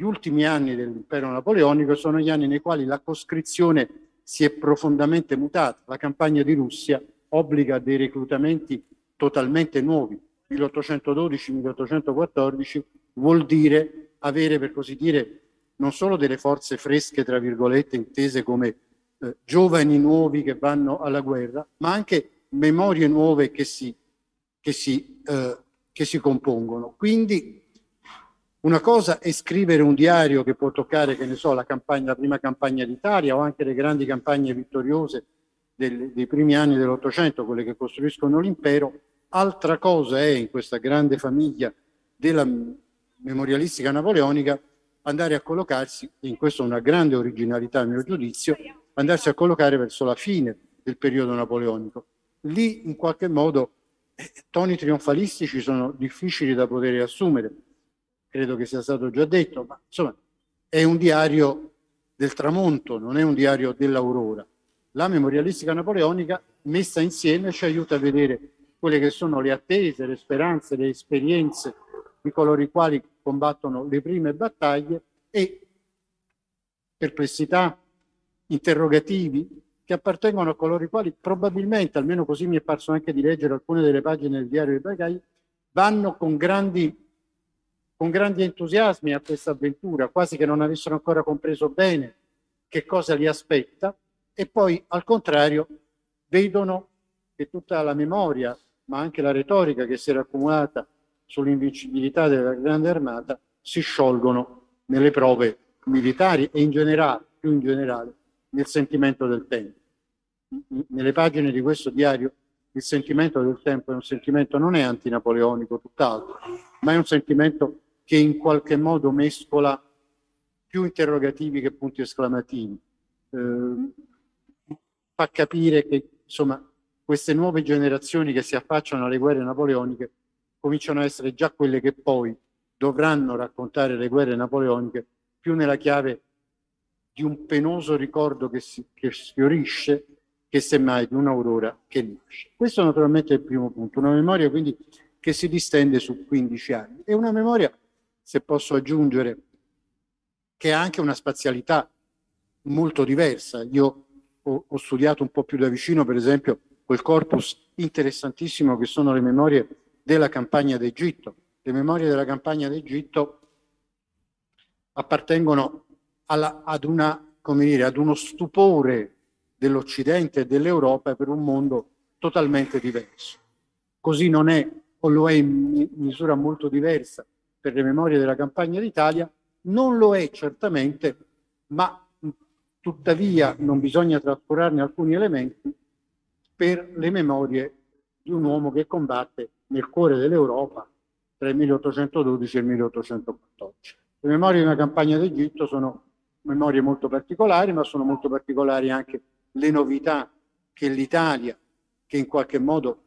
Speaker 5: gli ultimi anni dell'impero napoleonico sono gli anni nei quali la coscrizione si è profondamente mutata. La campagna di Russia obbliga a dei reclutamenti totalmente nuovi. 1812-1814 vuol dire avere, per così dire, non solo delle forze fresche, tra virgolette, intese come eh, giovani nuovi che vanno alla guerra, ma anche memorie nuove che si, che si, eh, che si compongono. Quindi una cosa è scrivere un diario che può toccare, che ne so, la, campagna, la prima campagna d'Italia o anche le grandi campagne vittoriose del, dei primi anni dell'Ottocento, quelle che costruiscono l'impero. Altra cosa è, in questa grande famiglia della memorialistica napoleonica, andare a collocarsi, in questo è una grande originalità a mio giudizio, andarsi a collocare verso la fine del periodo napoleonico. Lì, in qualche modo, eh, toni trionfalistici sono difficili da poter assumere credo che sia stato già detto, ma insomma è un diario del tramonto, non è un diario dell'aurora. La memorialistica napoleonica messa insieme ci aiuta a vedere quelle che sono le attese, le speranze, le esperienze di coloro i quali combattono le prime battaglie e perplessità, interrogativi che appartengono a coloro i quali probabilmente, almeno così mi è parso anche di leggere alcune delle pagine del diario di Bagagli, vanno con grandi con grandi entusiasmi a questa avventura, quasi che non avessero ancora compreso bene che cosa li aspetta, e poi al contrario vedono che tutta la memoria, ma anche la retorica che si era accumulata sull'invincibilità della Grande Armata, si sciolgono nelle prove militari e in generale, più in generale, nel sentimento del tempo. Nelle pagine di questo diario il sentimento del tempo è un sentimento non è antinapoleonico, tutt'altro, ma è un sentimento che in qualche modo mescola più interrogativi che punti esclamativi. Eh, fa capire che insomma, queste nuove generazioni che si affacciano alle guerre napoleoniche cominciano a essere già quelle che poi dovranno raccontare le guerre napoleoniche più nella chiave di un penoso ricordo che, si, che sfiorisce che semmai di un'aurora che nasce. Questo naturalmente è il primo punto, una memoria quindi che si distende su 15 anni. È una memoria se posso aggiungere, che ha anche una spazialità molto diversa. Io ho, ho studiato un po' più da vicino, per esempio, quel corpus interessantissimo che sono le memorie della campagna d'Egitto. Le memorie della campagna d'Egitto appartengono alla, ad, una, dire, ad uno stupore dell'Occidente e dell'Europa per un mondo totalmente diverso. Così non è, o lo è in misura molto diversa, per le memorie della campagna d'Italia, non lo è certamente, ma tuttavia non bisogna trascurarne alcuni elementi per le memorie di un uomo che combatte nel cuore dell'Europa tra il 1812 e il 1814. Le memorie di una campagna d'Egitto sono memorie molto particolari, ma sono molto particolari anche le novità che l'Italia, che in qualche modo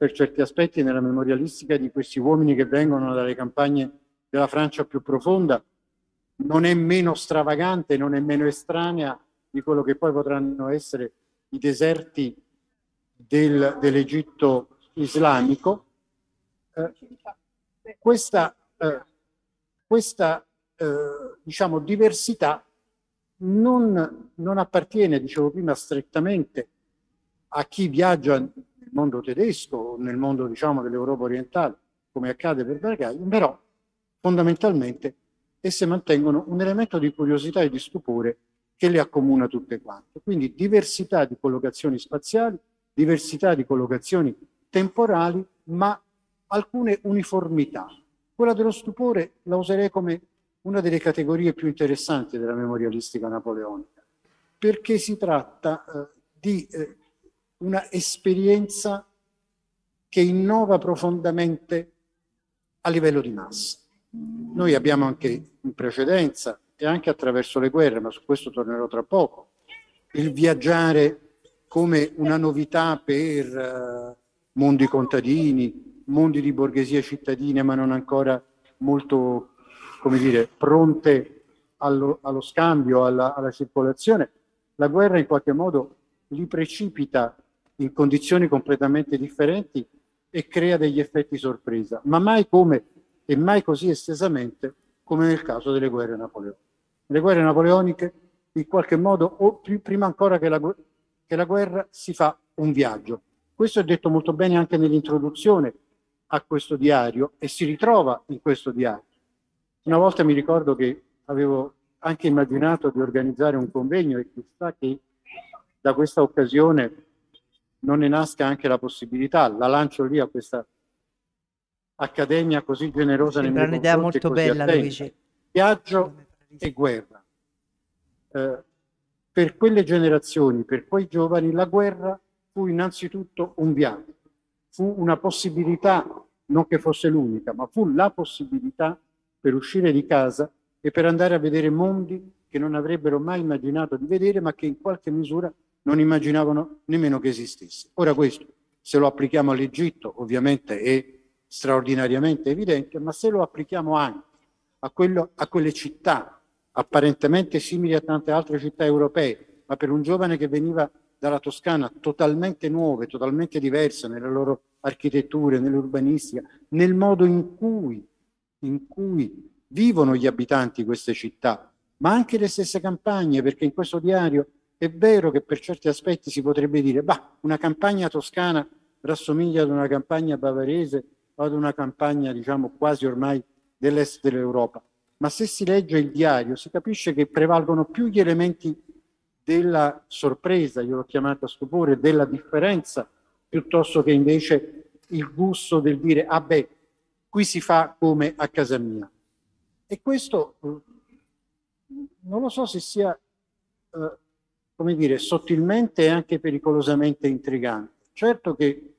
Speaker 5: per certi aspetti nella memorialistica di questi uomini che vengono dalle campagne della Francia più profonda, non è meno stravagante, non è meno estranea di quello che poi potranno essere i deserti del, dell'Egitto islamico. Eh, questa, eh, questa eh, diciamo, diversità non, non appartiene, dicevo prima, strettamente a chi viaggia mondo tedesco, nel mondo diciamo, dell'Europa orientale, come accade per Bergaglio, però fondamentalmente esse mantengono un elemento di curiosità e di stupore che le accomuna tutte quante. Quindi diversità di collocazioni spaziali, diversità di collocazioni temporali, ma alcune uniformità. Quella dello stupore la userei come una delle categorie più interessanti della memorialistica napoleonica, perché si tratta eh, di eh, una esperienza che innova profondamente a livello di massa. Noi abbiamo anche in precedenza e anche attraverso le guerre, ma su questo tornerò tra poco, il viaggiare come una novità per uh, mondi contadini, mondi di borghesia cittadina, ma non ancora molto, come dire, pronte allo, allo scambio, alla, alla circolazione. La guerra in qualche modo li precipita in condizioni completamente differenti e crea degli effetti sorpresa, ma mai come e mai così estesamente come nel caso delle guerre napoleoniche. Le guerre napoleoniche, in qualche modo, o prima ancora che la, che la guerra, si fa un viaggio. Questo è detto molto bene anche nell'introduzione a questo diario e si ritrova in questo diario. Una volta mi ricordo che avevo anche immaginato di organizzare un convegno e chissà che da questa occasione non ne nasca anche la possibilità. La lancio lì a questa accademia così generosa Sembra nei miei un'idea molto bella, attenta. Luigi. Viaggio e guerra. Eh, per quelle generazioni, per quei giovani, la guerra fu innanzitutto un viaggio, fu una possibilità, non che fosse l'unica, ma fu la possibilità per uscire di casa e per andare a vedere mondi che non avrebbero mai immaginato di vedere, ma che in qualche misura non immaginavano nemmeno che esistesse. Ora questo, se lo applichiamo all'Egitto, ovviamente è straordinariamente evidente, ma se lo applichiamo anche a, quello, a quelle città apparentemente simili a tante altre città europee, ma per un giovane che veniva dalla Toscana totalmente nuove, totalmente diverse nelle loro architetture, nell'urbanistica, nel modo in cui, in cui vivono gli abitanti di queste città, ma anche le stesse campagne, perché in questo diario è vero che per certi aspetti si potrebbe dire, bah, una campagna toscana rassomiglia ad una campagna bavarese o ad una campagna, diciamo, quasi ormai dell'est dell'Europa. Ma se si legge il diario si capisce che prevalgono più gli elementi della sorpresa, io l'ho chiamata stupore, della differenza, piuttosto che invece il gusto del dire, ah beh, qui si fa come a casa mia. E questo eh, non lo so se sia eh, come dire, sottilmente e anche pericolosamente intrigante. Certo che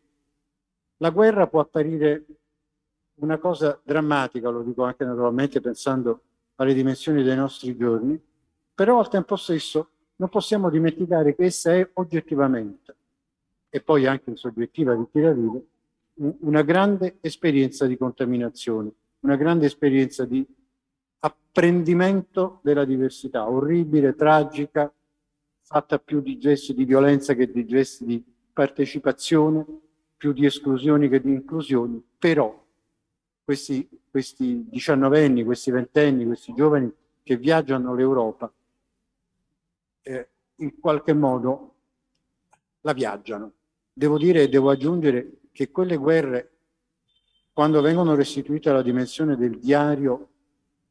Speaker 5: la guerra può apparire una cosa drammatica, lo dico anche naturalmente pensando alle dimensioni dei nostri giorni, però al tempo stesso non possiamo dimenticare che essa è oggettivamente, e poi anche in soggettiva di chi la vive, una grande esperienza di contaminazione, una grande esperienza di apprendimento della diversità, orribile, tragica, fatta più di gesti di violenza che di gesti di partecipazione, più di esclusioni che di inclusioni, però questi, questi diciannovenni, questi ventenni, questi giovani che viaggiano l'Europa, eh, in qualche modo la viaggiano. Devo dire e devo aggiungere che quelle guerre, quando vengono restituite alla dimensione del diario,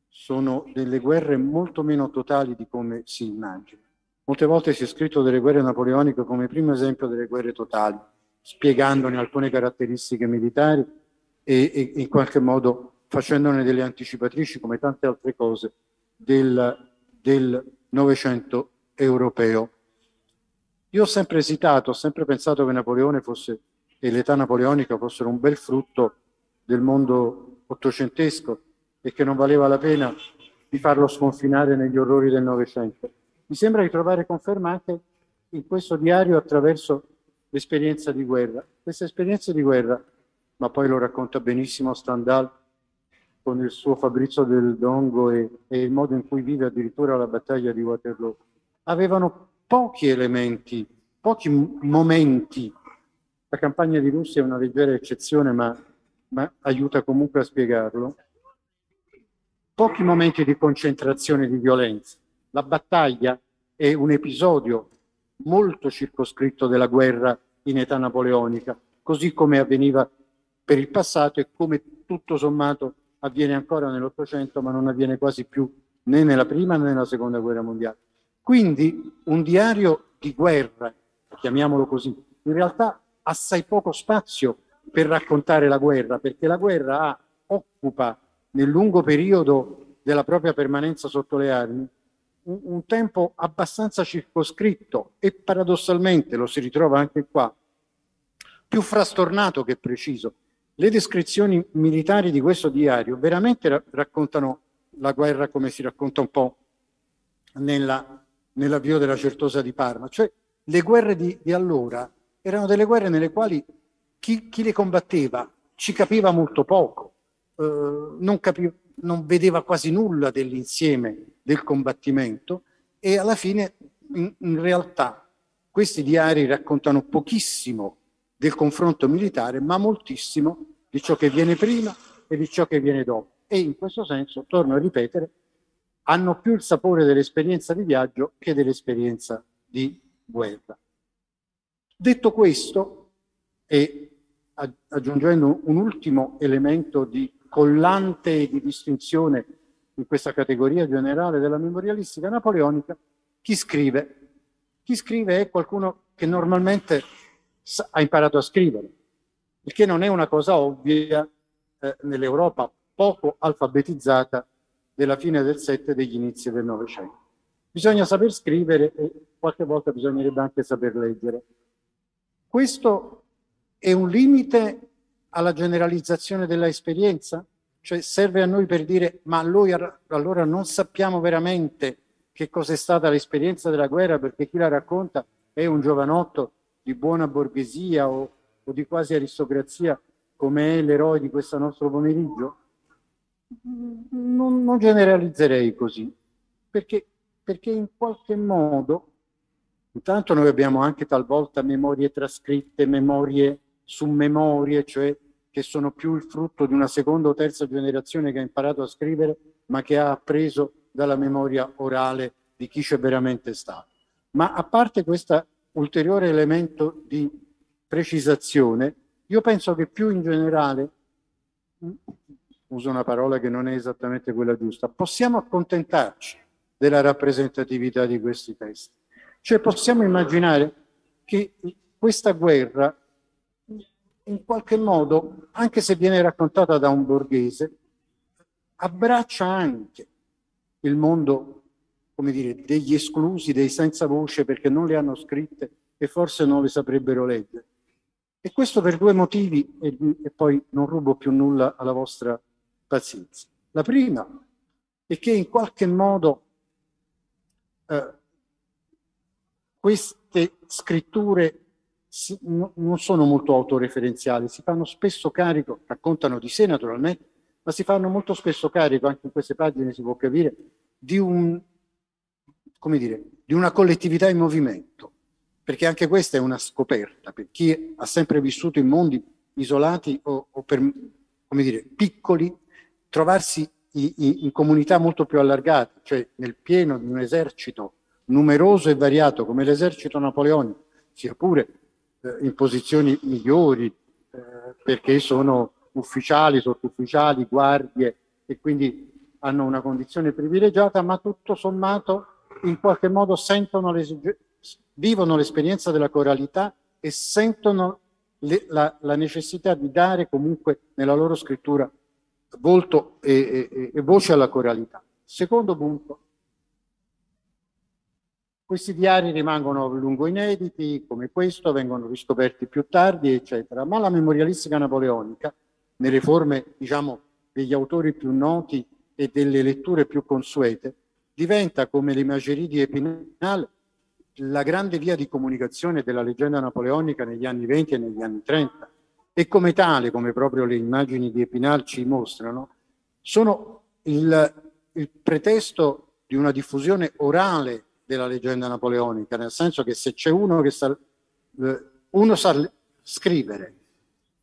Speaker 5: sono delle guerre molto meno totali di come si immagina. Molte volte si è scritto delle guerre napoleoniche come primo esempio delle guerre totali, spiegandone alcune caratteristiche militari e, e in qualche modo facendone delle anticipatrici, come tante altre cose, del, del Novecento europeo. Io ho sempre esitato, ho sempre pensato che Napoleone fosse, e l'età napoleonica fossero un bel frutto del mondo ottocentesco e che non valeva la pena di farlo sconfinare negli orrori del Novecento mi sembra di trovare confermate in questo diario attraverso l'esperienza di guerra. Questa esperienza di guerra, ma poi lo racconta benissimo Stendhal con il suo Fabrizio del Dongo e, e il modo in cui vive addirittura la battaglia di Waterloo, avevano pochi elementi, pochi momenti. La campagna di Russia è una leggera eccezione, ma, ma aiuta comunque a spiegarlo. Pochi momenti di concentrazione di violenza la battaglia è un episodio molto circoscritto della guerra in età napoleonica, così come avveniva per il passato e come tutto sommato avviene ancora nell'Ottocento, ma non avviene quasi più né nella prima né nella seconda guerra mondiale. Quindi un diario di guerra, chiamiamolo così, in realtà ha assai poco spazio per raccontare la guerra, perché la guerra occupa nel lungo periodo della propria permanenza sotto le armi un, un tempo abbastanza circoscritto e paradossalmente lo si ritrova anche qua, più frastornato che preciso. Le descrizioni militari di questo diario veramente ra- raccontano la guerra come si racconta un po' nella, nell'avvio della Certosa di Parma, cioè le guerre di, di allora erano delle guerre nelle quali chi, chi, le combatteva ci capiva molto poco, eh, non capiva non vedeva quasi nulla dell'insieme del combattimento e alla fine in, in realtà questi diari raccontano pochissimo del confronto militare, ma moltissimo di ciò che viene prima e di ciò che viene dopo. E in questo senso, torno a ripetere, hanno più il sapore dell'esperienza di viaggio che dell'esperienza di guerra. Detto questo, e aggiungendo un ultimo elemento di collante di distinzione in questa categoria generale della memorialistica napoleonica, chi scrive? Chi scrive è qualcuno che normalmente ha imparato a scrivere, il che non è una cosa ovvia eh, nell'Europa poco alfabetizzata della fine del 7 e degli inizi del Novecento. Bisogna saper scrivere e qualche volta bisognerebbe anche saper leggere. Questo è un limite alla generalizzazione dell'esperienza? Cioè serve a noi per dire ma noi allora non sappiamo veramente che cos'è stata l'esperienza della guerra perché chi la racconta è un giovanotto di buona borghesia o, o di quasi aristocrazia come è l'eroe di questo nostro pomeriggio? Non, non generalizzerei così perché, perché in qualche modo Intanto noi abbiamo anche talvolta memorie trascritte, memorie su memorie, cioè che sono più il frutto di una seconda o terza generazione che ha imparato a scrivere, ma che ha appreso dalla memoria orale di chi c'è veramente stato. Ma a parte questo ulteriore elemento di precisazione, io penso che più in generale, mm, uso una parola che non è esattamente quella giusta, possiamo accontentarci della rappresentatività di questi testi. Cioè possiamo immaginare che questa guerra in qualche modo, anche se viene raccontata da un borghese, abbraccia anche il mondo, come dire, degli esclusi, dei senza voce, perché non le hanno scritte e forse non le saprebbero leggere. E questo per due motivi, e, e poi non rubo più nulla alla vostra pazienza. La prima è che in qualche modo eh, queste scritture si, no, non sono molto autoreferenziali, si fanno spesso carico, raccontano di sé naturalmente, ma si fanno molto spesso carico, anche in queste pagine si può capire, di, un, dire, di una collettività in movimento, perché anche questa è una scoperta per chi ha sempre vissuto in mondi isolati o, o per, come dire, piccoli, trovarsi in, comunità molto più allargate, cioè nel pieno di un esercito numeroso e variato come l'esercito napoleonico, sia pure eh, in posizioni migliori eh, perché sono ufficiali, sottufficiali, guardie e quindi hanno una condizione privilegiata, ma tutto sommato in qualche modo sentono le, vivono l'esperienza della coralità e sentono le, la, la, necessità di dare comunque nella loro scrittura volto e, e, e voce alla coralità. Secondo punto, questi diari rimangono a lungo inediti, come questo, vengono riscoperti più tardi, eccetera, ma la memorialistica napoleonica, nelle forme, diciamo, degli autori più noti e delle letture più consuete, diventa, come l'imagerie di Epinal, la grande via di comunicazione della leggenda napoleonica negli anni 20 e negli anni 30 e come tale, come proprio le immagini di Epinal ci mostrano, sono il, il pretesto di una diffusione orale della leggenda napoleonica, nel senso che se c'è uno che sa, eh, uno sa scrivere,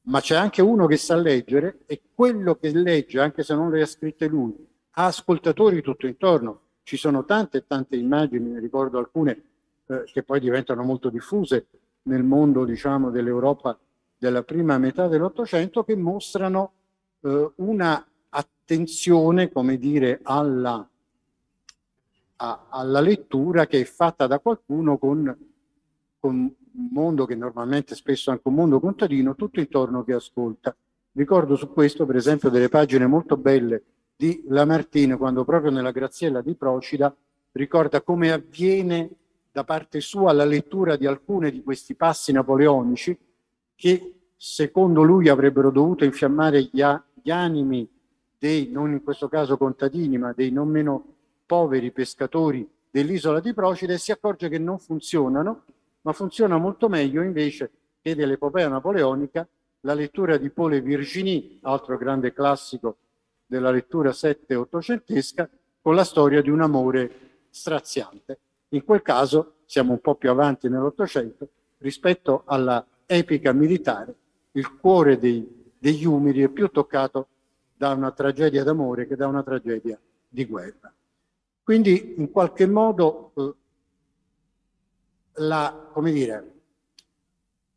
Speaker 5: ma c'è anche uno che sa leggere e quello che legge, anche se non le ha scritte lui, ha ascoltatori tutto intorno. Ci sono tante tante immagini, ne ricordo alcune eh, che poi diventano molto diffuse nel mondo diciamo, dell'Europa della prima metà dell'Ottocento che mostrano eh, una attenzione, come dire, alla a, alla lettura che è fatta da qualcuno con, con un mondo che normalmente è spesso anche un mondo contadino, tutto intorno che ascolta. Ricordo su questo, per esempio, delle pagine molto belle di Lamartine, quando proprio nella Graziella di Procida ricorda come avviene da parte sua la lettura di alcuni di questi passi napoleonici che secondo lui avrebbero dovuto infiammare gli, a, gli animi dei, non in questo caso contadini, ma dei non meno poveri pescatori dell'isola di Procida e si accorge che non funzionano, ma funziona molto meglio invece che dell'epopea napoleonica la lettura di Paul Virginie, altro grande classico della lettura sette-ottocentesca, con la storia di un amore straziante. In quel caso siamo un po' più avanti nell'Ottocento rispetto alla epica militare, il cuore dei, degli umili è più toccato da una tragedia d'amore che da una tragedia di guerra. Quindi in qualche modo eh, la, dire,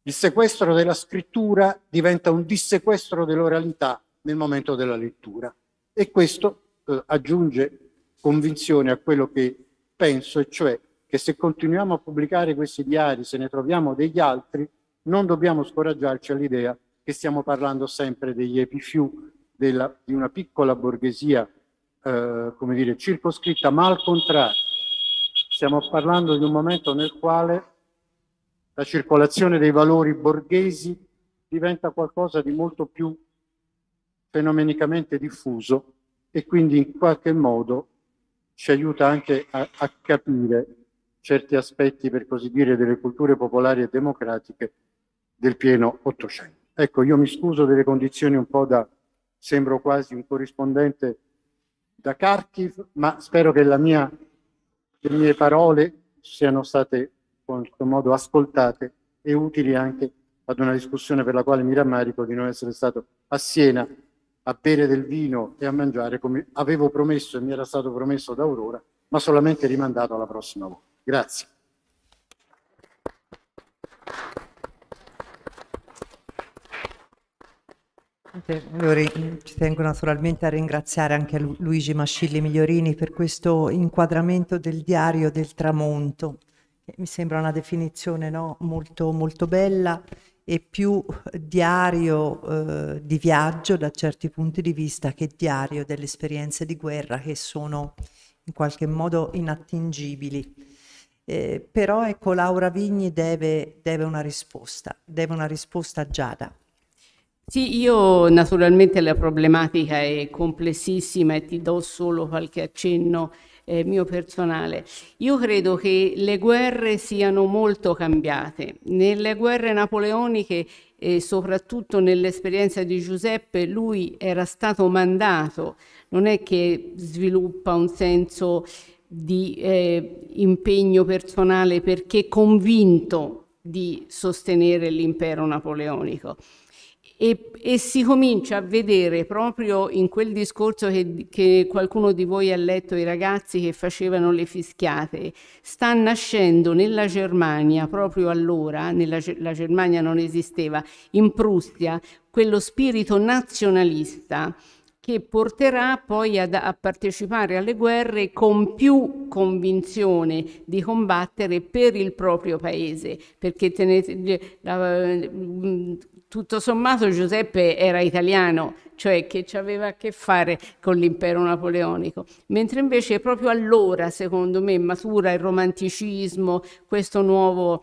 Speaker 5: il sequestro della scrittura diventa un dissequestro dell'oralità nel momento della lettura e questo eh, aggiunge convinzione a quello che penso, e cioè che se continuiamo a pubblicare questi diari, se ne troviamo degli altri, non dobbiamo scoraggiarci all'idea che stiamo parlando sempre degli epifiù della, di una piccola borghesia eh, come dire, circoscritta, ma al contrario. Stiamo parlando di un momento nel quale la circolazione dei valori borghesi diventa qualcosa di molto più fenomenicamente diffuso e quindi in qualche modo ci aiuta anche a, a capire certi aspetti, per così dire, delle culture popolari e democratiche del pieno Ottocento. Ecco, io mi scuso delle condizioni un po' da, sembro quasi un corrispondente da Kharkiv, ma spero che mia, le mie parole siano state in qualche modo ascoltate e utili anche ad una discussione per la quale mi rammarico di non essere stato a Siena a bere del vino e a mangiare come avevo promesso e mi era stato promesso da Aurora, ma solamente rimandato alla prossima volta. Grazie.
Speaker 3: Ci tengo naturalmente a ringraziare anche Luigi Mascilli Migliorini per questo inquadramento del diario del tramonto. Mi sembra una definizione no? molto, molto bella e più diario eh, di viaggio da certi punti di vista che diario delle esperienze di guerra che sono in qualche modo inattingibili. Eh, però ecco Laura Vigni deve, deve una risposta,
Speaker 4: deve una risposta a Giada sì, io naturalmente la problematica è complessissima e ti do solo qualche accenno eh, mio personale. Io credo che le guerre siano molto cambiate. Nelle guerre napoleoniche e eh, soprattutto nell'esperienza di Giuseppe lui era stato mandato, non è che sviluppa un senso di eh, impegno personale perché convinto di sostenere l'impero napoleonico. E, e, si comincia a vedere proprio in quel discorso che, che, qualcuno di voi ha letto, i ragazzi che facevano le fischiate, sta nascendo nella Germania, proprio allora, nella, la Germania non esisteva, in Prussia, quello spirito nazionalista che porterà poi ad, a partecipare alle guerre con più convinzione di combattere per il proprio paese, perché tenete, la, tutto sommato Giuseppe era italiano, cioè che aveva a che fare con l'impero napoleonico, mentre invece proprio allora, secondo me, matura il romanticismo, questo nuovo...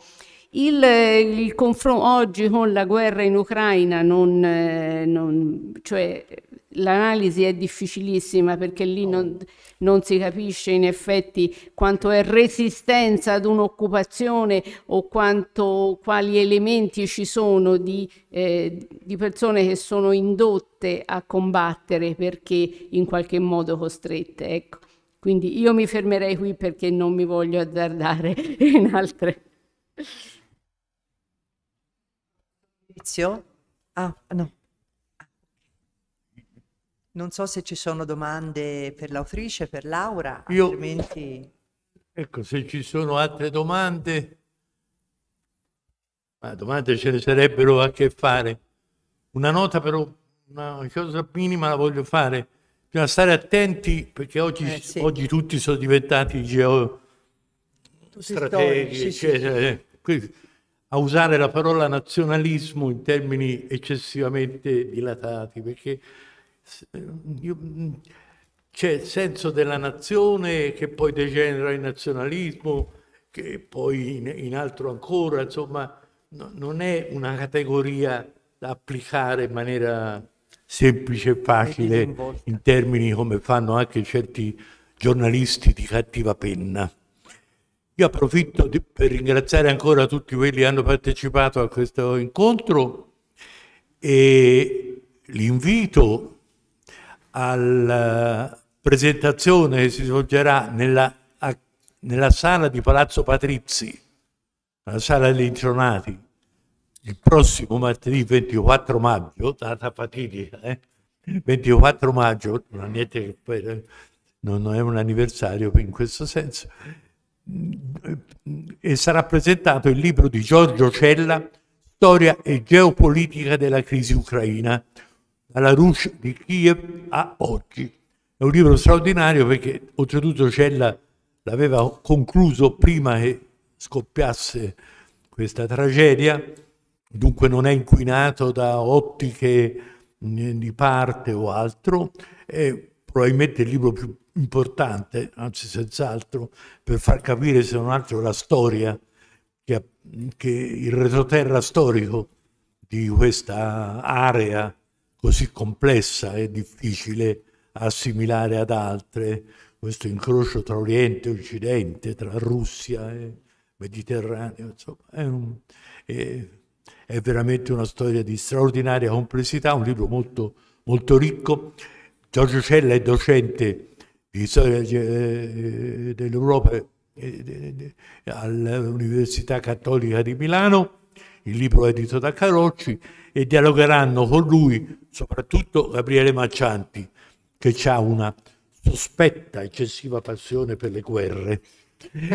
Speaker 4: Il, il confronto oggi con la guerra in Ucraina, non, eh, non, cioè, l'analisi è difficilissima perché lì non, non, si capisce in effetti quanto è resistenza ad un'occupazione o quanto, quali elementi ci sono di, eh, di persone che sono indotte a combattere perché in qualche modo costrette. Ecco. Quindi io mi fermerei qui perché non mi voglio azzardare in altre.
Speaker 3: Fabrizio? Ah, no. Non so se ci sono domande per l'autrice, per Laura, Io... altrimenti...
Speaker 1: Ecco, se ci sono altre domande, ma domande ce ne sarebbero a che fare. Una nota però, una cosa minima la voglio fare. Bisogna stare attenti perché oggi, eh, sì. oggi tutti sono diventati geo... strategici, eccetera. Sì, sì a usare la parola nazionalismo in termini eccessivamente dilatati, perché eh, io, mm, c'è il senso della nazione che poi degenera in nazionalismo, che poi in, in altro ancora, insomma, no, non è una categoria da applicare in maniera semplice e facile in termini come fanno anche certi giornalisti di cattiva penna. Io approfitto di, per ringraziare ancora tutti quelli che hanno partecipato a questo incontro e l'invito alla presentazione che si svolgerà nella, a, nella sala di Palazzo Patrizi, la sala dei Legionati, il prossimo martedì 24 maggio, data fatidica, eh? 24 maggio, non, niente, eh, non è un anniversario in questo senso, e sarà presentato il libro di Giorgio Cella, Storia e geopolitica della crisi ucraina, dalla Rush di Kiev a oggi. È un libro straordinario perché oltretutto Cella l'aveva concluso prima che scoppiasse questa tragedia, dunque non è inquinato da ottiche di parte o altro, è probabilmente il libro più importante, anzi senz'altro, per far capire se non altro la storia, che, che il retroterra storico di questa area così complessa e difficile assimilare ad altre, questo incrocio tra Oriente e Occidente, tra Russia e Mediterraneo, insomma, è, un, è, è veramente una storia di straordinaria complessità, un libro molto, molto ricco Giorgio Cella è docente di storia eh, eh, dell'Europa eh, all'Università Cattolica di Milano, il libro è edito da Carocci, e dialogheranno con lui soprattutto Gabriele Maccianti, che ha una sospetta eccessiva passione per le guerre.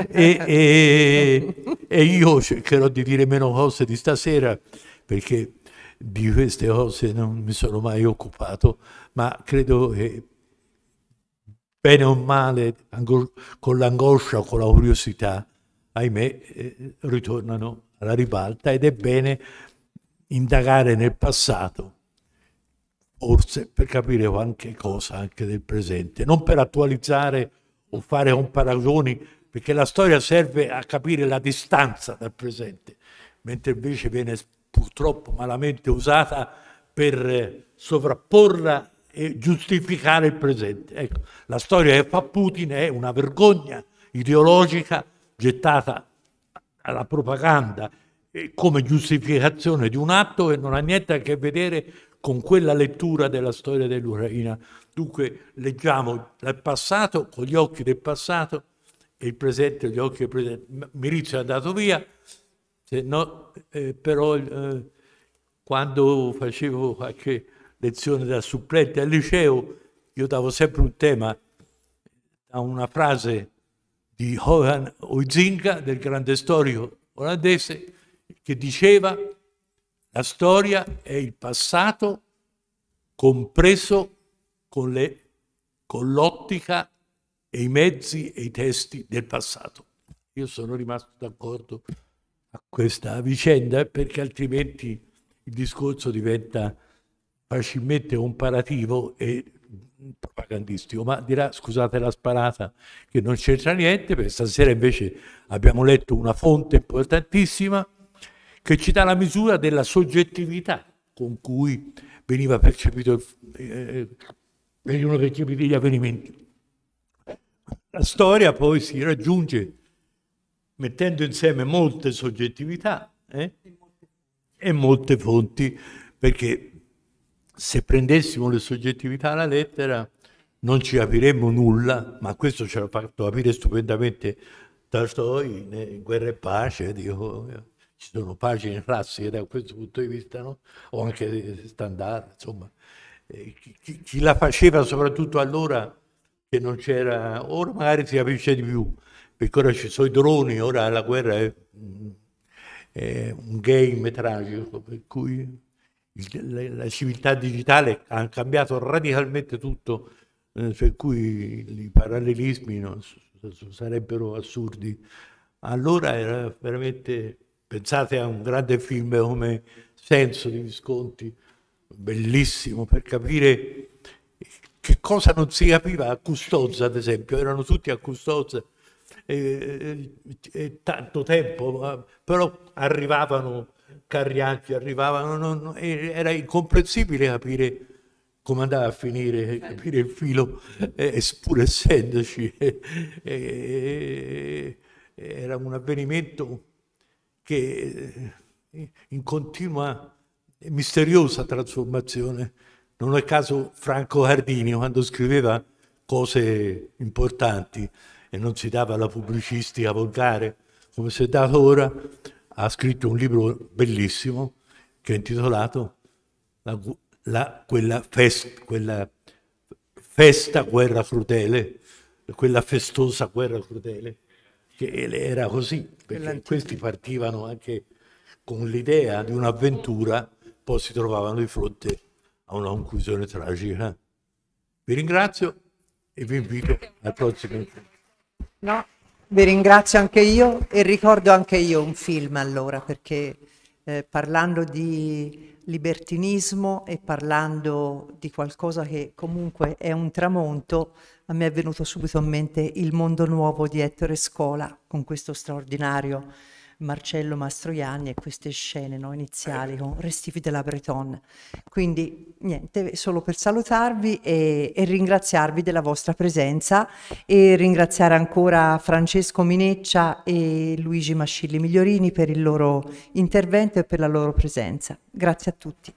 Speaker 1: e, e, e io cercherò di dire meno cose di stasera perché di queste cose non mi sono mai occupato, ma credo che bene o male, con l'angoscia o con la curiosità, ahimè, eh, ritornano alla ribalta ed è bene indagare nel passato, forse per capire qualche cosa anche del presente, non per attualizzare o fare paragoni, perché la storia serve a capire la distanza dal presente, mentre invece viene purtroppo malamente usata per eh, sovrapporla e giustificare il presente. Ecco, la storia che fa Putin è una vergogna ideologica gettata alla propaganda eh, come giustificazione di un atto che non ha niente a che vedere con quella lettura della storia dell'Ucraina. Dunque leggiamo il passato con gli occhi del passato e il presente con gli occhi del presente. Mirizio è andato via, no, eh, però eh, quando facevo qualche lezione da supplente al liceo, io davo sempre un tema a una frase di Johan Huizinga, del grande storico olandese, che diceva la storia è il passato compreso con, l'ottica e i mezzi e i testi del passato. Io sono rimasto d'accordo a questa vicenda perché altrimenti il discorso diventa facilmente mettere un parativo e propagandistico, ma dirà scusate la sparata che non c'entra niente, perché stasera invece abbiamo letto una fonte importantissima che ci dà la misura della soggettività con cui veniva percepito, eh, venivano percepiti gli avvenimenti. La storia poi si raggiunge mettendo insieme molte soggettività eh, e molte fonti, perché se prendessimo le soggettività alla lettera non ci apriremmo nulla, ma questo ce l'ha fatto capire stupendamente Tolstoi in Guerra e Pace, dico, ci sono pagine classiche da questo punto di vista, no? o anche standard, insomma. Chi, chi la faceva soprattutto allora che non c'era, ora magari si capisce di più, perché ora ci sono i droni, ora la guerra è, mm, è un game tragico, per cui il, la civiltà digitale ha cambiato radicalmente tutto, eh, per cui i parallelismi no, sarebbero assurdi. Allora era veramente, pensate a un grande film come Senso di Visconti, bellissimo per capire che cosa non si capiva a Custozza, ad esempio, erano tutti a Custozza e, e, e tanto tempo, però arrivavano carrianti arrivavano, non, non, era incomprensibile capire come andava a finire, eh, capire il filo, eh, eh pur essendoci. Eh, eh, eh, era un avvenimento che in continua e misteriosa trasformazione. Non è caso Franco Hardini, quando scriveva cose importanti e non si dava la pubblicistica volgare come si è dato ora, ha scritto un libro bellissimo che è intitolato la, la, quella, fest, quella, festa guerra crudele, quella festosa guerra crudele, che era così, perché questi partivano anche con l'idea di un'avventura, poi si trovavano di fronte a una conclusione tragica. Vi ringrazio e vi invito al prossimo incontro.
Speaker 3: No. Vi ringrazio anche io e ricordo anche io un film allora perché eh, parlando di libertinismo e parlando di qualcosa che comunque è un tramonto, a me è venuto subito in mente Il mondo nuovo di Ettore Scola con questo straordinario Marcello Mastroianni e queste scene no, iniziali con Restifi della Breton. Quindi niente, solo per salutarvi e, e, ringraziarvi della vostra presenza e ringraziare ancora Francesco Mineccia e Luigi Mascilli Migliorini per il loro intervento e per la loro presenza. Grazie a tutti.